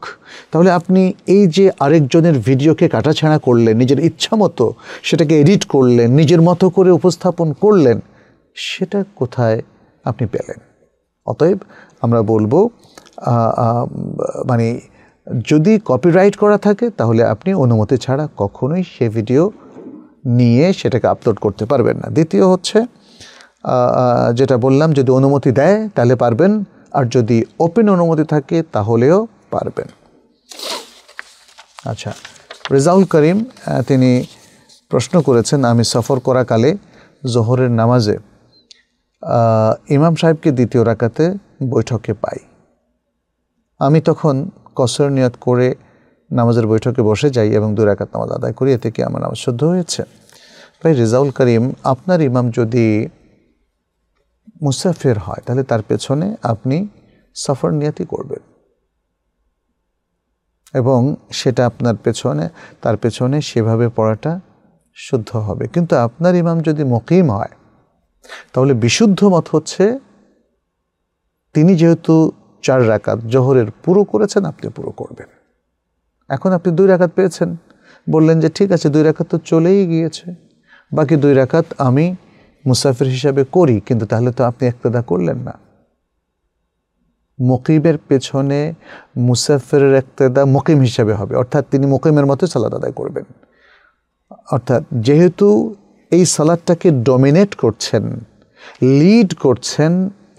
তাহলে আপনি এই যে আরেকজনের ভিডিওকে কাটাছাড়া করলেন নিজের ইচ্ছা মতো সেটাকে এডিট করলেন নিজের মতো করে উপস্থাপন করলেন সেটা কোথায় আপনি পেলেন অতএব আমরা বলবো মানে যদি কপিরাইট করা থাকে তাহলে আপনি অনুমতি ছাড়া কখনোই সে ভিডিও নিয়ে সেটাকে আপলোড করতে পারবেন না দ্বিতীয় হচ্ছে যেটা বললাম যদি অনুমতি দেয় তাহলে পারবেন আর যদি ওপেন অনুমতি থাকে তাহলেও পারবেন আচ্ছা রেজাউল করিম তিনি প্রশ্ন করেছেন আমি সফর করাকালে জোহরের নামাজে ইমাম সাহেবকে দ্বিতীয় রাকাতে বৈঠকে পাই আমি তখন কসর নিয়ত করে নামাজের বৈঠকে বসে যাই এবং দু রাকাত নামাজ আদায় করি এতে কি আমার নামাজ শুদ্ধ হয়েছে ভাই রেজাউল করিম আপনার ইমাম যদি মুসাফির হয় তাহলে তার পেছনে আপনি সফর নিয়াতি করবেন এবং সেটা আপনার পেছনে তার পেছনে সেভাবে পড়াটা শুদ্ধ হবে কিন্তু আপনার ইমাম যদি মকিম হয় তাহলে বিশুদ্ধ মত হচ্ছে তিনি যেহেতু চার রাকাত জোহরের পুরো করেছেন আপনি পুরো করবেন এখন আপনি দুই রাকাত পেয়েছেন বললেন যে ঠিক আছে দুই রাকাত তো চলেই গিয়েছে বাকি দুই রাকাত আমি মুসাফির হিসাবে করি কিন্তু তাহলে তো আপনি একতদা করলেন না মুকিমের পেছনে মুসাফিরের একতদা মুকিম হিসাবে হবে অর্থাৎ তিনি মুকিমের মতো সালাদ আদায় করবেন অর্থাৎ যেহেতু এই সালাদটাকে ডমিনেট করছেন লিড করছেন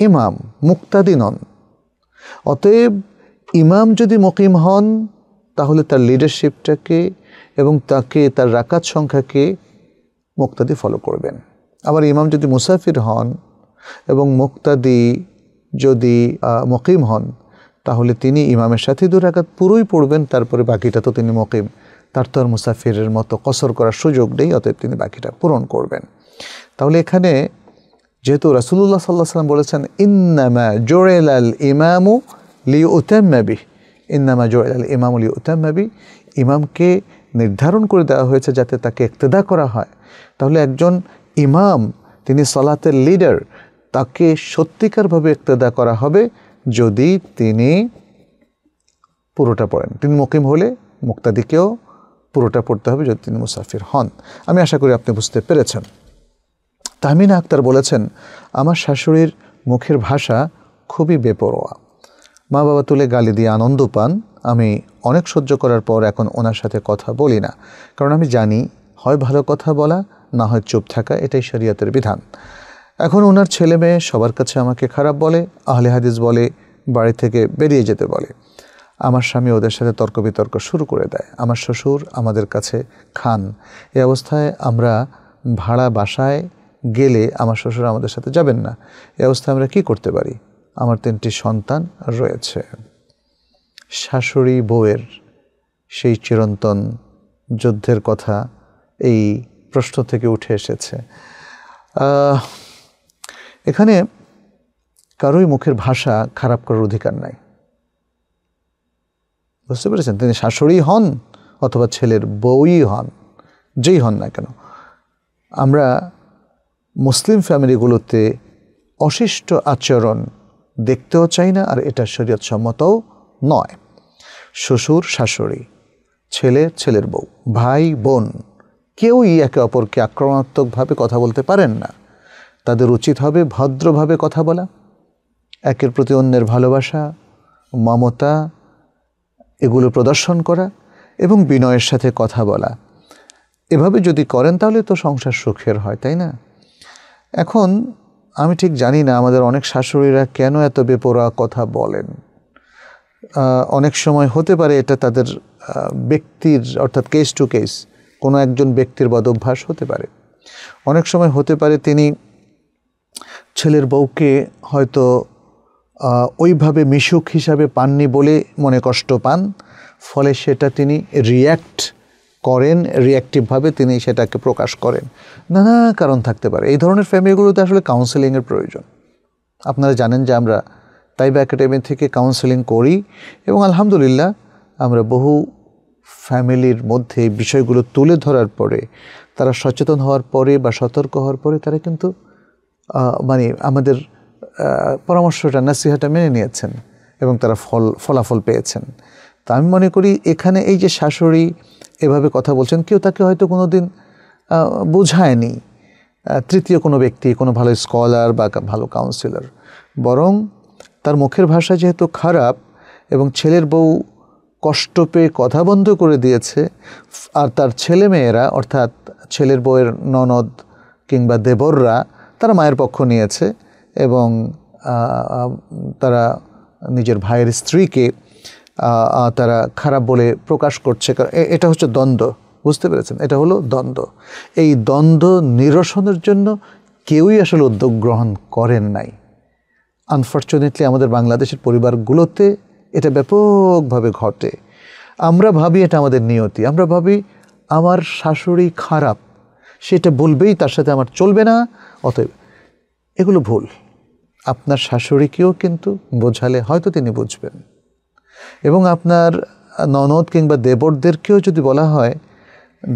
ইমাম মুক্তাদি নন অতএব ইমাম যদি মুকিম হন তাহলে তার লিডারশিপটাকে এবং তাকে তার রাকাত সংখ্যাকে মুক্তাদি ফলো করবেন আবার ইমাম যদি মুসাফির হন এবং মুক্তাদি যদি মকিম হন তাহলে তিনি ইমামের সাথে দুরাকাত পুরোই পড়বেন তারপরে বাকিটা তো তিনি মকিম তার তো আর মুসাফিরের মতো কসর করার সুযোগ নেই অতএব তিনি বাকিটা পূরণ করবেন তাহলে এখানে যেহেতু রাসুল্লাহ সাল্লাহ সাল্লাম বলেছেন ইন্নামা জোরেল আল ইমামু লি উতাম্মাবি ইন্নামা জোয়েল আল ইমামুল ইউতাম্মাবি ইমামকে নির্ধারণ করে দেওয়া হয়েছে যাতে তাকে একতেদা করা হয় তাহলে একজন ইমাম তিনি সলাতের লিডার তাকে সত্যিকারভাবে ইক্তদা করা হবে যদি তিনি পুরোটা পড়েন তিনি মকিম হলে মুক্তাদিকেও পুরোটা পড়তে হবে যদি তিনি মুসাফির হন আমি আশা করি আপনি বুঝতে পেরেছেন তাহমিনা আক্তার বলেছেন আমার শাশুড়ির মুখের ভাষা খুবই বেপরোয়া মা বাবা তুলে গালি দিয়ে আনন্দ পান আমি অনেক সহ্য করার পর এখন ওনার সাথে কথা বলি না কারণ আমি জানি হয় ভালো কথা বলা না হয় চুপ থাকা এটাই শরিয়াতের বিধান এখন ওনার ছেলে মেয়ে সবার কাছে আমাকে খারাপ বলে আহলে হাদিস বলে বাড়ি থেকে বেরিয়ে যেতে বলে আমার স্বামী ওদের সাথে তর্ক বিতর্ক শুরু করে দেয় আমার শ্বশুর আমাদের কাছে খান এ অবস্থায় আমরা ভাড়া বাসায় গেলে আমার শ্বশুর আমাদের সাথে যাবেন না এ অবস্থায় আমরা কি করতে পারি আমার তিনটি সন্তান রয়েছে শাশুড়ি বউয়ের সেই চিরন্তন যুদ্ধের কথা এই প্রশ্ন থেকে উঠে এসেছে এখানে কারোই মুখের ভাষা খারাপ করার অধিকার নাই বুঝতে পেরেছেন তিনি শাশুড়ি হন অথবা ছেলের বউই হন যেই হন না কেন আমরা মুসলিম ফ্যামিলিগুলোতে অশিষ্ট আচরণ দেখতেও চাই না আর এটা শরীয়ত সম্মতও নয় শ্বশুর শাশুড়ি ছেলে ছেলের বউ ভাই বোন কেউই একে অপরকে আক্রমণাত্মকভাবে কথা বলতে পারেন না তাদের উচিত হবে ভদ্রভাবে কথা বলা একের প্রতি অন্যের ভালোবাসা মমতা এগুলো প্রদর্শন করা এবং বিনয়ের সাথে কথা বলা এভাবে যদি করেন তাহলে তো সংসার সুখের হয় তাই না এখন আমি ঠিক জানি না আমাদের অনেক শাশুড়িরা কেন এত বেপরোয়া কথা বলেন অনেক সময় হতে পারে এটা তাদের ব্যক্তির অর্থাৎ কেস টু কেস কোনো একজন ব্যক্তির বদভ্যাস হতে পারে অনেক সময় হতে পারে তিনি ছেলের বউকে হয়তো ওইভাবে মিশুক হিসাবে পাননি বলে মনে কষ্ট পান ফলে সেটা তিনি রিয়্যাক্ট করেন রিয়্যাক্টিভভাবে তিনি সেটাকে প্রকাশ করেন নানা কারণ থাকতে পারে এই ধরনের ফ্যামিলিগুলোতে আসলে কাউন্সেলিংয়ের প্রয়োজন আপনারা জানেন যে আমরা তাইবা একাডেমি থেকে কাউন্সেলিং করি এবং আলহামদুলিল্লাহ আমরা বহু ফ্যামিলির মধ্যে বিষয়গুলো তুলে ধরার পরে তারা সচেতন হওয়ার পরে বা সতর্ক হওয়ার পরে তারা কিন্তু মানে আমাদের পরামর্শটা নাসিহাটা মেনে নিয়েছেন এবং তারা ফল ফলাফল পেয়েছেন তা আমি মনে করি এখানে এই যে শাশুড়ি এভাবে কথা বলছেন কেউ তাকে হয়তো কোনো দিন বোঝায়নি তৃতীয় কোনো ব্যক্তি কোনো ভালো স্কলার বা ভালো কাউন্সিলর বরং তার মুখের ভাষা যেহেতু খারাপ এবং ছেলের বউ কষ্ট পেয়ে কথা বন্ধ করে দিয়েছে আর তার ছেলে মেয়েরা অর্থাৎ ছেলের বউয়ের ননদ কিংবা দেবররা তারা মায়ের পক্ষ নিয়েছে এবং তারা নিজের ভাইয়ের স্ত্রীকে তারা খারাপ বলে প্রকাশ করছে এটা হচ্ছে দ্বন্দ্ব বুঝতে পেরেছেন এটা হলো দ্বন্দ্ব এই দ্বন্দ্ব নিরসনের জন্য কেউই আসলে উদ্যোগ গ্রহণ করেন নাই আনফর্চুনেটলি আমাদের বাংলাদেশের পরিবারগুলোতে এটা ব্যাপকভাবে ঘটে আমরা ভাবি এটা আমাদের নিয়তি আমরা ভাবি আমার শাশুড়ি খারাপ সেটা বলবেই তার সাথে আমার চলবে না অতএব এগুলো ভুল আপনার শাশুড়িকেও কিন্তু বোঝালে হয়তো তিনি বুঝবেন এবং আপনার ননদ কিংবা দেবরদেরকেও যদি বলা হয়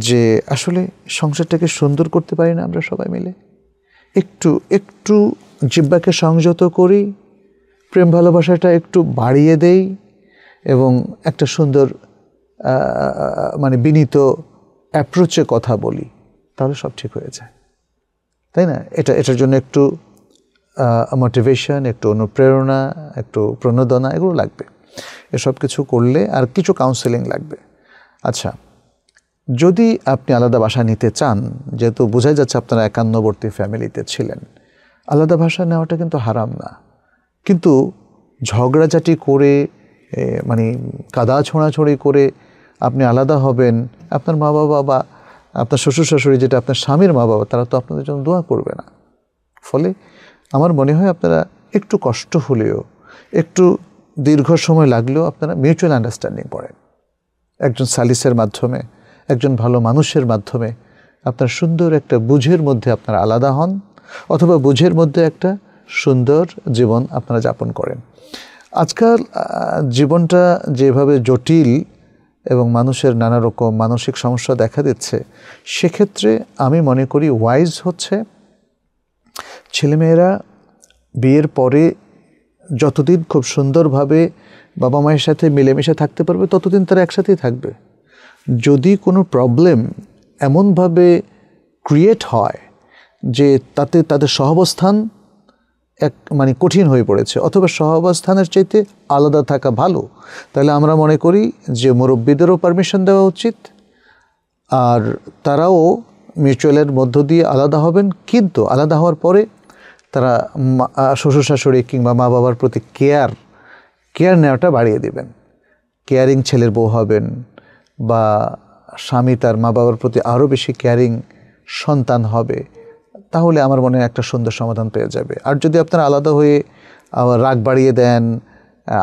যে আসলে সংসারটাকে সুন্দর করতে পারি না আমরা সবাই মিলে একটু একটু জিব্বাকে সংযত করি প্রেম ভালোবাসাটা একটু বাড়িয়ে দেই এবং একটা সুন্দর মানে বিনীত অ্যাপ্রোচে কথা বলি তাহলে সব ঠিক হয়ে যায় তাই না এটা এটার জন্য একটু মোটিভেশন একটু অনুপ্রেরণা একটু প্রণোদনা এগুলো লাগবে এসব কিছু করলে আর কিছু কাউন্সেলিং লাগবে আচ্ছা যদি আপনি আলাদা ভাষা নিতে চান যেহেতু বোঝাই যাচ্ছে আপনারা একান্নবর্তী ফ্যামিলিতে ছিলেন আলাদা ভাষা নেওয়াটা কিন্তু হারাম না কিন্তু ঝগড়াঝাটি করে মানে কাদা ছোঁড়াছড়ি করে আপনি আলাদা হবেন আপনার মা বাবা বা আপনার শ্বশুর শাশুড়ি যেটা আপনার স্বামীর মা বাবা তারা তো আপনাদের জন্য দোয়া করবে না ফলে আমার মনে হয় আপনারা একটু কষ্ট হলেও একটু দীর্ঘ সময় লাগলেও আপনারা মিউচুয়াল আন্ডারস্ট্যান্ডিং পড়েন একজন সালিসের মাধ্যমে একজন ভালো মানুষের মাধ্যমে আপনার সুন্দর একটা বুঝের মধ্যে আপনারা আলাদা হন অথবা বুঝের মধ্যে একটা সুন্দর জীবন আপনারা যাপন করেন আজকাল জীবনটা যেভাবে জটিল এবং মানুষের নানা রকম মানসিক সমস্যা দেখা দিচ্ছে সেক্ষেত্রে আমি মনে করি ওয়াইজ হচ্ছে ছেলেমেয়েরা বিয়ের পরে যতদিন খুব সুন্দরভাবে বাবা মায়ের সাথে মিলেমিশে থাকতে পারবে ততদিন তারা একসাথেই থাকবে যদি কোনো প্রবলেম এমনভাবে ক্রিয়েট হয় যে তাতে তাদের সহবস্থান এক মানে কঠিন হয়ে পড়েছে অথবা সহাবস্থানের চাইতে আলাদা থাকা ভালো তাহলে আমরা মনে করি যে মুরব্বীদেরও পারমিশন দেওয়া উচিত আর তারাও মিউচুয়ালের মধ্য দিয়ে আলাদা হবেন কিন্তু আলাদা হওয়ার পরে তারা শ্বশুর শাশুড়ি কিংবা মা বাবার প্রতি কেয়ার কেয়ার নেওয়াটা বাড়িয়ে দেবেন কেয়ারিং ছেলের বউ হবেন বা স্বামী তার মা বাবার প্রতি আরও বেশি কেয়ারিং সন্তান হবে তাহলে আমার মনে একটা সুন্দর সমাধান পেয়ে যাবে আর যদি আপনারা আলাদা হয়ে রাগ বাড়িয়ে দেন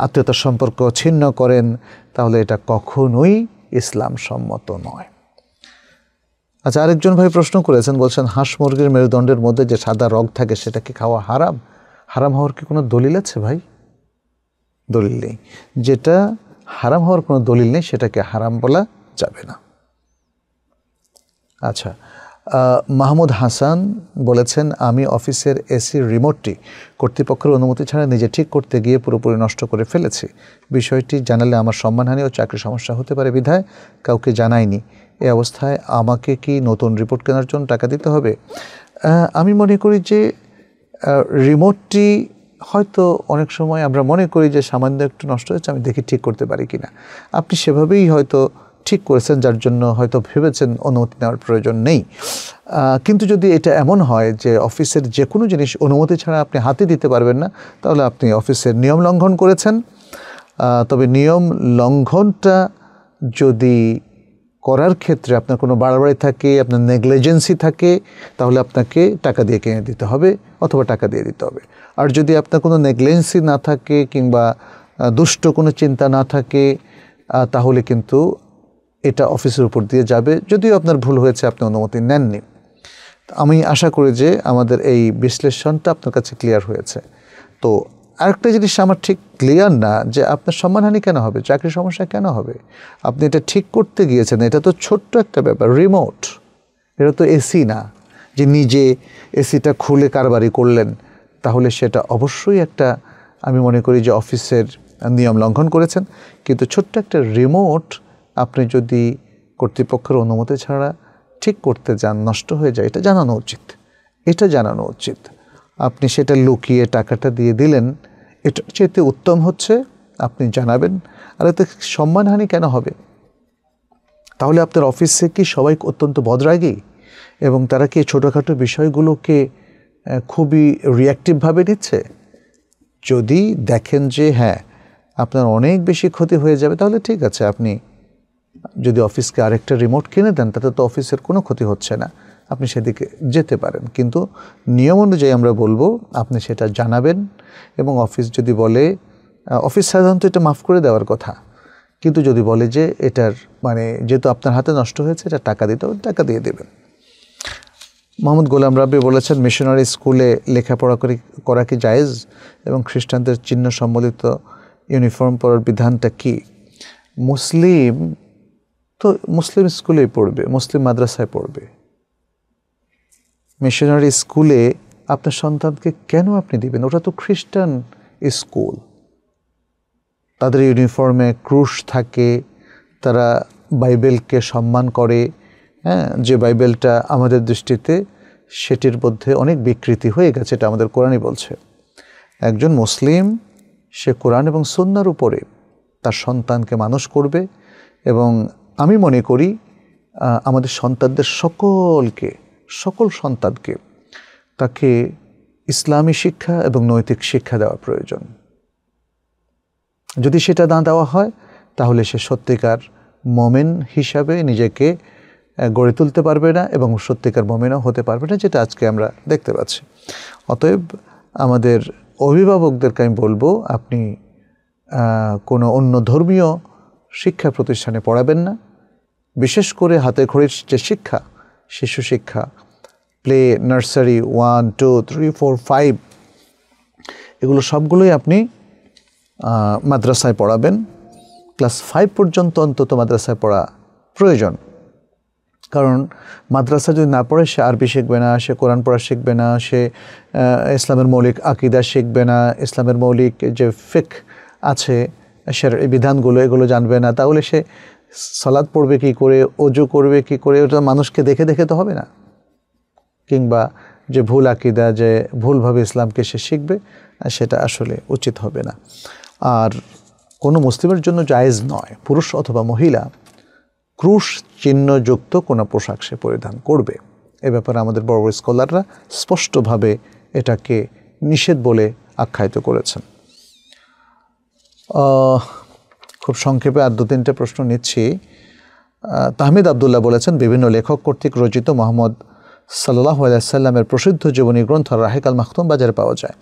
আত্মীয়তার সম্পর্ক ছিন্ন করেন তাহলে এটা কখনোই ইসলাম সম্মত নয় আচ্ছা আরেকজন ভাই প্রশ্ন করেছেন বলছেন হাঁস মুরগির মেরুদণ্ডের মধ্যে যে সাদা রগ থাকে সেটাকে খাওয়া হারাম হারাম হওয়ার কি কোনো দলিল আছে ভাই দলিল নেই যেটা হারাম হওয়ার কোনো দলিল নেই সেটাকে হারাম বলা যাবে না আচ্ছা মাহমুদ হাসান বলেছেন আমি অফিসের এসির রিমোটটি কর্তৃপক্ষের অনুমতি ছাড়া নিজে ঠিক করতে গিয়ে পুরোপুরি নষ্ট করে ফেলেছি বিষয়টি জানালে আমার সম্মানহানি ও চাকরি সমস্যা হতে পারে বিধায় কাউকে জানায়নি এ অবস্থায় আমাকে কি নতুন রিপোর্ট কেনার জন্য টাকা দিতে হবে আমি মনে করি যে রিমোটটি হয়তো অনেক সময় আমরা মনে করি যে সামান্য একটু নষ্ট হয়েছে আমি দেখি ঠিক করতে পারি কিনা আপনি সেভাবেই হয়তো ঠিক করেছেন যার জন্য হয়তো ভেবেছেন অনুমতি নেওয়ার প্রয়োজন নেই কিন্তু যদি এটা এমন হয় যে অফিসের যে কোনো জিনিস অনুমতি ছাড়া আপনি হাতে দিতে পারবেন না তাহলে আপনি অফিসের নিয়ম লঙ্ঘন করেছেন তবে নিয়ম লঙ্ঘনটা যদি করার ক্ষেত্রে আপনার কোনো বাড়াবাড়ি থাকে আপনার নেগলিজেন্সি থাকে তাহলে আপনাকে টাকা দিয়ে কিনে দিতে হবে অথবা টাকা দিয়ে দিতে হবে আর যদি আপনার কোনো নেগলেন্সি না থাকে কিংবা দুষ্ট কোনো চিন্তা না থাকে তাহলে কিন্তু এটা অফিসের উপর দিয়ে যাবে যদিও আপনার ভুল হয়েছে আপনি অনুমতি নেননি আমি আশা করি যে আমাদের এই বিশ্লেষণটা আপনার কাছে ক্লিয়ার হয়েছে তো আরেকটা জিনিস আমার ঠিক ক্লিয়ার না যে আপনার সম্মানহানি কেন হবে চাকরির সমস্যা কেন হবে আপনি এটা ঠিক করতে গিয়েছেন এটা তো ছোট্ট একটা ব্যাপার রিমোট এটা তো এসি না যে নিজে এসিটা খুলে কারবারি করলেন তাহলে সেটা অবশ্যই একটা আমি মনে করি যে অফিসের নিয়ম লঙ্ঘন করেছেন কিন্তু ছোট্ট একটা রিমোট আপনি যদি কর্তৃপক্ষের অনুমতি ছাড়া ঠিক করতে যান নষ্ট হয়ে যায় এটা জানানো উচিত এটা জানানো উচিত আপনি সেটা লুকিয়ে টাকাটা দিয়ে দিলেন এটা চেতে উত্তম হচ্ছে আপনি জানাবেন আর এতে সম্মানহানি কেন হবে তাহলে আপনার অফিসে কি সবাই অত্যন্ত বদরাগী এবং তারা কি ছোটোখাটো বিষয়গুলোকে খুবই রিয়াক্টিভভাবে নিচ্ছে যদি দেখেন যে হ্যাঁ আপনার অনেক বেশি ক্ষতি হয়ে যাবে তাহলে ঠিক আছে আপনি যদি অফিসকে আরেকটা রিমোট কিনে দেন তাতে তো অফিসের কোনো ক্ষতি হচ্ছে না আপনি সেদিকে যেতে পারেন কিন্তু নিয়ম অনুযায়ী আমরা বলবো আপনি সেটা জানাবেন এবং অফিস যদি বলে অফিস সাধারণত এটা মাফ করে দেওয়ার কথা কিন্তু যদি বলে যে এটার মানে যেহেতু আপনার হাতে নষ্ট হয়েছে এটা টাকা দিতে হবে টাকা দিয়ে দেবেন মোহাম্মদ গোলাম রাব্বি বলেছেন মিশনারি স্কুলে লেখাপড়া করে করা কি জায়েজ এবং খ্রিস্টানদের চিহ্ন সম্বলিত ইউনিফর্ম পরার বিধানটা কি মুসলিম তো মুসলিম স্কুলেই পড়বে মুসলিম মাদ্রাসায় পড়বে মিশনারি স্কুলে আপনার সন্তানকে কেন আপনি দিবেন ওটা তো খ্রিস্টান স্কুল তাদের ইউনিফর্মে ক্রুশ থাকে তারা বাইবেলকে সম্মান করে হ্যাঁ যে বাইবেলটা আমাদের দৃষ্টিতে সেটির মধ্যে অনেক বিকৃতি হয়ে গেছে এটা আমাদের কোরআনই বলছে একজন মুসলিম সে কোরআন এবং সন্ন্যার উপরে তার সন্তানকে মানুষ করবে এবং আমি মনে করি আমাদের সন্তানদের সকলকে সকল সন্তানকে তাকে ইসলামী শিক্ষা এবং নৈতিক শিক্ষা দেওয়া প্রয়োজন যদি সেটা না দেওয়া হয় তাহলে সে সত্যিকার মোমেন হিসাবে নিজেকে গড়ে তুলতে পারবে না এবং সত্যিকার মোমেনও হতে পারবে না যেটা আজকে আমরা দেখতে পাচ্ছি অতএব আমাদের অভিভাবকদেরকে আমি বলবো আপনি কোনো অন্য ধর্মীয় শিক্ষা প্রতিষ্ঠানে পড়াবেন না বিশেষ করে হাতে খড়ির যে শিক্ষা শিশু শিক্ষা play nursery one two three four five এগুলো সবগুলোই আপনি মাদ্রাসায় পড়াবেন ক্লাস ফাইভ পর্যন্ত অন্তত মাদ্রাসায় পড়া প্রয়োজন কারণ মাদ্রাসা যদি না পড়ে সে আরবি শিখবে না সে কোরআন পড়া শিখবে না সে ইসলামের মৌলিক আকিদা শিখবে না ইসলামের মৌলিক যে ফেক আছে এই বিধানগুলো এগুলো জানবে না তাহলে সে সলাদ পড়বে কি করে অজু করবে কি করে ওটা মানুষকে দেখে দেখে তো হবে না কিংবা যে ভুল আকিদা যে ভুলভাবে ইসলামকে সে শিখবে সেটা আসলে উচিত হবে না আর কোনো মুসলিমের জন্য জায়েজ নয় পুরুষ অথবা মহিলা ক্রুশ চিহ্নযুক্ত কোনো পোশাক সে পরিধান করবে এ ব্যাপারে আমাদের বড় বড় স্কলাররা স্পষ্টভাবে এটাকে নিষেধ বলে আখ্যায়িত করেছেন খুব সংক্ষেপে আর দু তিনটে প্রশ্ন নিচ্ছি তাহমিদ আবদুল্লাহ বলেছেন বিভিন্ন লেখক কর্তৃক রচিত মোহাম্মদ সাল্লাহ আলাইসাল্লামের প্রসিদ্ধ জীবনী গ্রন্থ রাহেকাল মাহতুম বাজারে পাওয়া যায়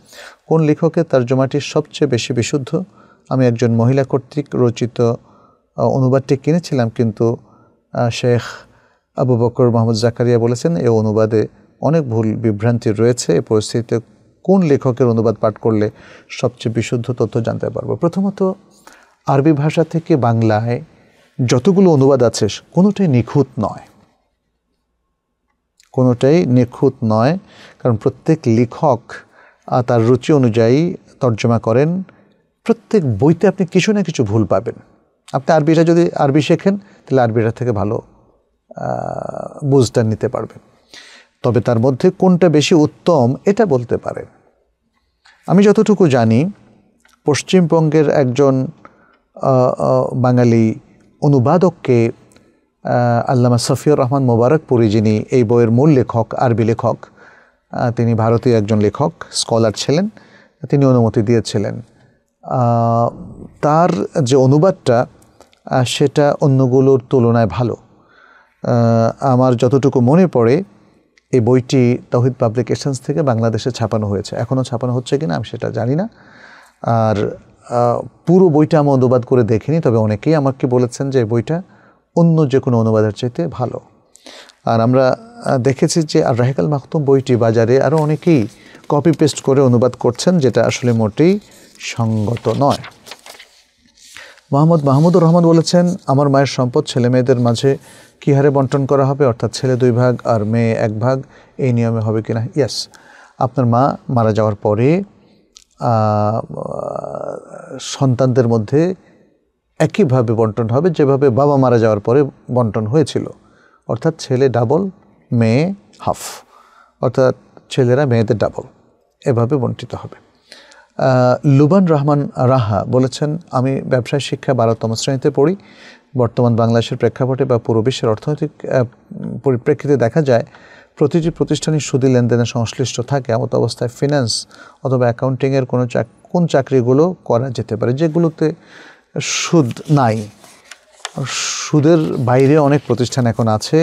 কোন লেখকের জমাটি সবচেয়ে বেশি বিশুদ্ধ আমি একজন মহিলা কর্তৃক রচিত অনুবাদটি কিনেছিলাম কিন্তু শেখ আবু বকর মোহাম্মদ জাকারিয়া বলেছেন এই অনুবাদে অনেক ভুল বিভ্রান্তি রয়েছে এ পরিস্থিতিতে কোন লেখকের অনুবাদ পাঠ করলে সবচেয়ে বিশুদ্ধ তথ্য জানতে পারবো প্রথমত আরবি ভাষা থেকে বাংলায় যতগুলো অনুবাদ আছে কোনোটাই নিখুঁত নয় কোনোটাই নিখুঁত নয় কারণ প্রত্যেক লেখক তার রুচি অনুযায়ী তর্জমা করেন প্রত্যেক বইতে আপনি কিছু না কিছু ভুল পাবেন আপনি আরবিটা যদি আরবি শেখেন তাহলে আরবিটা থেকে ভালো বুঝটা নিতে পারবেন তবে তার মধ্যে কোনটা বেশি উত্তম এটা বলতে পারেন আমি যতটুকু জানি পশ্চিমবঙ্গের একজন বাঙালি অনুবাদককে আল্লামা সফিউর রহমান মোবারকপুরি যিনি এই বইয়ের মূল লেখক আরবি লেখক তিনি ভারতীয় একজন লেখক স্কলার ছিলেন তিনি অনুমতি দিয়েছিলেন তার যে অনুবাদটা সেটা অন্যগুলোর তুলনায় ভালো আমার যতটুকু মনে পড়ে এই বইটি তহিদ পাবলিকেশনস থেকে বাংলাদেশে ছাপানো হয়েছে এখনও ছাপানো হচ্ছে কিনা আমি সেটা জানি না আর পুরো বইটা আমি অনুবাদ করে দেখিনি তবে অনেকেই আমাকে বলেছেন যে বইটা অন্য যে কোনো অনুবাদের চাইতে ভালো আর আমরা দেখেছি যে আর রাহেকাল মাহতুম বইটি বাজারে আরও অনেকেই কপি পেস্ট করে অনুবাদ করছেন যেটা আসলে মোটেই সঙ্গত নয় মোহাম্মদ মাহমুদুর রহমান বলেছেন আমার মায়ের সম্পদ ছেলেমেয়েদের মাঝে কী হারে বন্টন করা হবে অর্থাৎ ছেলে দুই ভাগ আর মেয়ে এক ভাগ এই নিয়মে হবে কি না ইয়াস আপনার মা মারা যাওয়ার পরে সন্তানদের মধ্যে একইভাবে বন্টন হবে যেভাবে বাবা মারা যাওয়ার পরে বন্টন হয়েছিল অর্থাৎ ছেলে ডাবল মেয়ে হাফ অর্থাৎ ছেলেরা মেয়েদের ডাবল এভাবে বন্টিত হবে লুবান রহমান রাহা বলেছেন আমি ব্যবসায় শিক্ষা বারোতম শ্রেণীতে পড়ি বর্তমান বাংলাদেশের প্রেক্ষাপটে বা পুরো বিশ্বের অর্থনৈতিক পরিপ্রেক্ষিতে দেখা যায় প্রতিটি প্রতিষ্ঠানই সুদী লেনদেনে সংশ্লিষ্ট থাকে এমত অবস্থায় ফিন্যান্স অথবা অ্যাকাউন্টিংয়ের কোনো কোন চাকরিগুলো করা যেতে পারে যেগুলোতে সুদ নাই সুদের বাইরে অনেক প্রতিষ্ঠান এখন আছে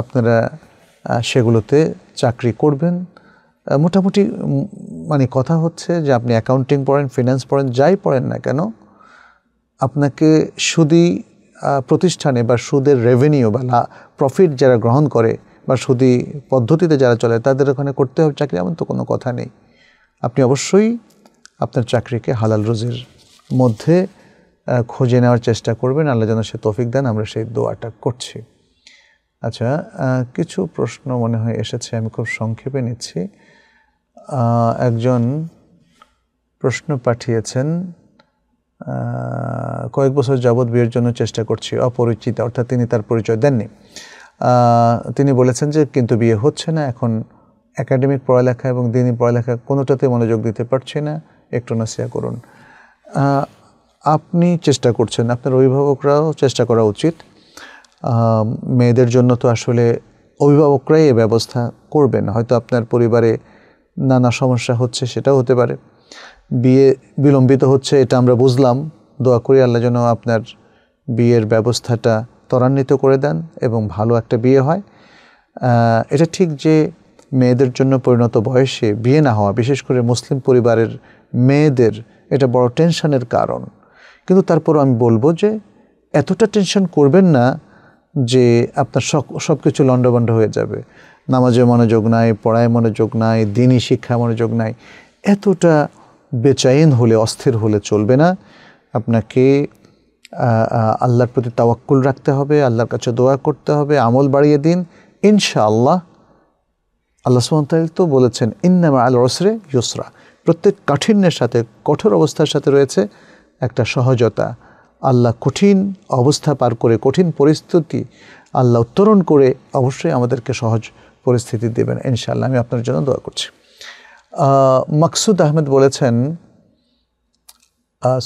আপনারা সেগুলোতে চাকরি করবেন মোটামুটি মানে কথা হচ্ছে যে আপনি অ্যাকাউন্টিং পড়েন ফিন্যান্স পড়েন যাই পড়েন না কেন আপনাকে সুদি প্রতিষ্ঠানে বা সুদের রেভিনিউ বা প্রফিট যারা গ্রহণ করে বা সুদি পদ্ধতিতে যারা চলে তাদের ওখানে করতে হবে চাকরি এমন তো কোনো কথা নেই আপনি অবশ্যই আপনার চাকরিকে হালাল রুজির মধ্যে খুঁজে নেওয়ার চেষ্টা করবেন আল্লাহ যেন সে তৌফিক দেন আমরা সেই দোয়াটা করছি আচ্ছা কিছু প্রশ্ন মনে হয় এসেছে আমি খুব সংক্ষেপে নিচ্ছি একজন প্রশ্ন পাঠিয়েছেন কয়েক বছর যাবৎ বিয়ের জন্য চেষ্টা করছি অপরিচিত অর্থাৎ তিনি তার পরিচয় দেননি তিনি বলেছেন যে কিন্তু বিয়ে হচ্ছে না এখন একাডেমিক পড়ালেখা এবং দিনই পড়ালেখা কোনোটাতে মনোযোগ দিতে পারছি না একটু নাসিয়া করুন আপনি চেষ্টা করছেন আপনার অভিভাবকরাও চেষ্টা করা উচিত মেয়েদের জন্য তো আসলে অভিভাবকরাই এ ব্যবস্থা করবেন হয়তো আপনার পরিবারে নানা সমস্যা হচ্ছে সেটাও হতে পারে বিয়ে বিলম্বিত হচ্ছে এটা আমরা বুঝলাম দোয়া করি আল্লাহ যেন আপনার বিয়ের ব্যবস্থাটা ত্বরান্বিত করে দেন এবং ভালো একটা বিয়ে হয় এটা ঠিক যে মেয়েদের জন্য পরিণত বয়সে বিয়ে না হওয়া বিশেষ করে মুসলিম পরিবারের মেয়েদের এটা বড় টেনশনের কারণ কিন্তু তারপর আমি বলবো যে এতটা টেনশন করবেন না যে আপনার সব সব কিছু লণ্ডভণ্ড হয়ে যাবে নামাজে মনোযোগ নাই পড়ায় মনোযোগ নাই দিনই শিক্ষা মনোযোগ নাই এতটা বেচাইন হলে অস্থির হলে চলবে না আপনাকে আল্লাহর প্রতি তাওয়াক্কুল রাখতে হবে আল্লাহর কাছে দোয়া করতে হবে আমল বাড়িয়ে দিন ইনশা আল্লাহ সুমতাল তো বলেছেন ইন্নামা আল রসরে ইসরা প্রত্যেক কাঠিন্যের সাথে কঠোর অবস্থার সাথে রয়েছে একটা সহজতা আল্লাহ কঠিন অবস্থা পার করে কঠিন পরিস্থিতি আল্লাহ উত্তরণ করে অবশ্যই আমাদেরকে সহজ পরিস্থিতি দেবেন ইনশাআল্লাহ আমি আপনার জন্য দোয়া করছি মাকসুদ আহমেদ বলেছেন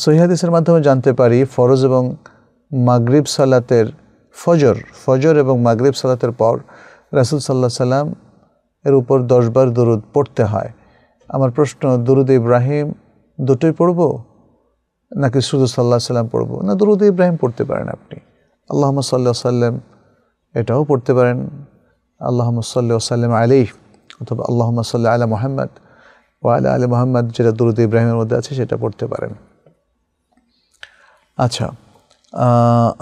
সহিহাদিসের মাধ্যমে জানতে পারি ফরজ এবং মাগরিব সালাতের ফজর ফজর এবং মাগরিব সালাতের পর রাসুল সাল্লাহ সাল্লাম এর উপর দশবার দরুদ পড়তে হয় আমার প্রশ্ন দরুদ ইব্রাহিম দুটোই পড়ব নাকি শুধু সাল্লাহ সাল্লাম পড়ব না দরুদ ইব্রাহিম পড়তে পারেন আপনি আল্লাহ সাল্লাহ সাল্লাম এটাও পড়তে পারেন আল্লাহ সাল্লাহ সাল্লাম আলী অথবা আল্লাহ সাল্লাহ আলা মোহাম্মদ ওয়ালা আলী মোহাম্মদ যেটা দুরুদ ইব্রাহিমের মধ্যে আছে সেটা পড়তে পারেন আচ্ছা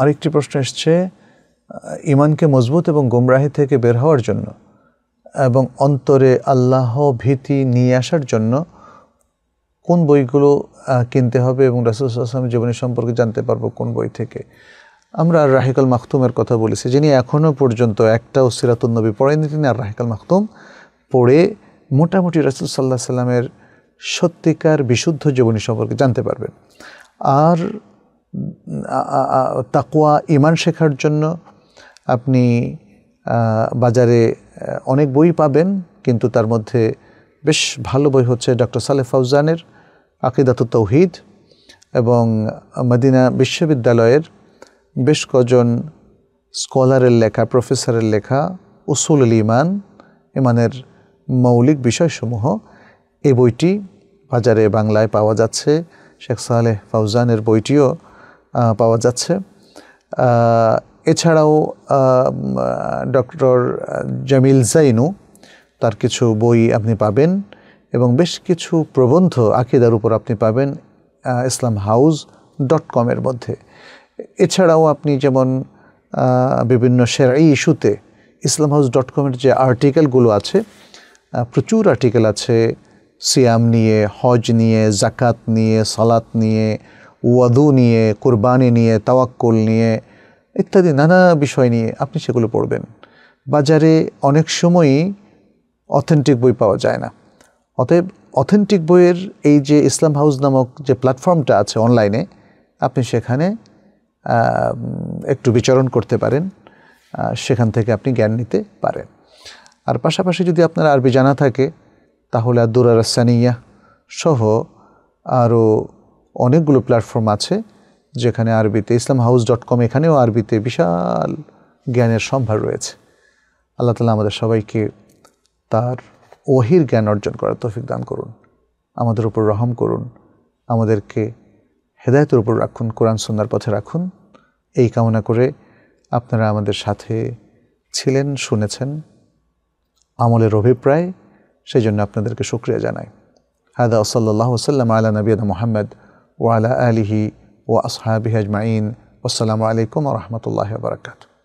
আরেকটি প্রশ্ন এসছে ইমানকে মজবুত এবং গোমরাহি থেকে বের হওয়ার জন্য এবং অন্তরে আল্লাহ ভীতি নিয়ে আসার জন্য কোন বইগুলো কিনতে হবে এবং রাসুল আসলামের জীবনী সম্পর্কে জানতে পারবো কোন বই থেকে আমরা আর রাহিকাল মাখতুমের কথা বলেছি যিনি এখনও পর্যন্ত একটাও নবী পড়েনি তিনি আর রাহিকাল মাখতুম পড়ে মোটামুটি রসুল সাল্লাহ সাল্লামের সত্যিকার বিশুদ্ধ জীবনী সম্পর্কে জানতে পারবেন আর তাকুয়া ইমান শেখার জন্য আপনি বাজারে অনেক বই পাবেন কিন্তু তার মধ্যে বেশ ভালো বই হচ্ছে ডক্টর সালে ফাউজানের আকিদাত তৌহিদ এবং মদিনা বিশ্ববিদ্যালয়ের বেশ কজন স্কলারের লেখা প্রফেসরের লেখা উসুল ইমান ইমানের মৌলিক বিষয়সমূহ এই বইটি বাজারে বাংলায় পাওয়া যাচ্ছে শেখ সালেহ ফাউজানের বইটিও পাওয়া যাচ্ছে এছাড়াও ডক্টর জামিল জাইনু তার কিছু বই আপনি পাবেন এবং বেশ কিছু প্রবন্ধ আকিদার উপর আপনি পাবেন ইসলাম হাউস ডট কমের মধ্যে এছাড়াও আপনি যেমন বিভিন্ন সেরা ইস্যুতে ইসলাম হাউস ডট কমের যে আর্টিকেলগুলো আছে প্রচুর আর্টিকেল আছে সিয়াম নিয়ে হজ নিয়ে জাকাত নিয়ে সালাত নিয়ে ওয়াদু নিয়ে কোরবানি নিয়ে তাওয়াক্কল নিয়ে ইত্যাদি নানা বিষয় নিয়ে আপনি সেগুলো পড়বেন বাজারে অনেক সময়ই অথেন্টিক বই পাওয়া যায় না অতএব অথেন্টিক বইয়ের এই যে ইসলাম হাউস নামক যে প্ল্যাটফর্মটা আছে অনলাইনে আপনি সেখানে একটু বিচরণ করতে পারেন সেখান থেকে আপনি জ্ঞান নিতে পারেন আর পাশাপাশি যদি আপনার আরবি জানা থাকে তাহলে আর দুরার সানিয়া সহ আরও অনেকগুলো প্ল্যাটফর্ম আছে যেখানে আরবিতে ইসলাম হাউস ডট কম এখানেও আরবিতে বিশাল জ্ঞানের সম্ভার রয়েছে আল্লাহ তালা আমাদের সবাইকে তার ওহির জ্ঞান অর্জন করার তৌফিক দান করুন আমাদের উপর রহম করুন আমাদেরকে হেদায়তের উপর রাখুন কোরআন সন্ন্যার পথে রাখুন এই কামনা করে আপনারা আমাদের সাথে ছিলেন শুনেছেন আমলের অভিপ্রায় সেই জন্য আপনাদেরকে শুক্রিয়া জানাই হায়দা ওসল্লাহ সাল্লাম আলা নবীদ মোহাম্মদ ওয়ালা আলিহি ও আসহাবি আজমাইন আসসালামু আলাইকুম রহমতুল্লাহ বারকাতু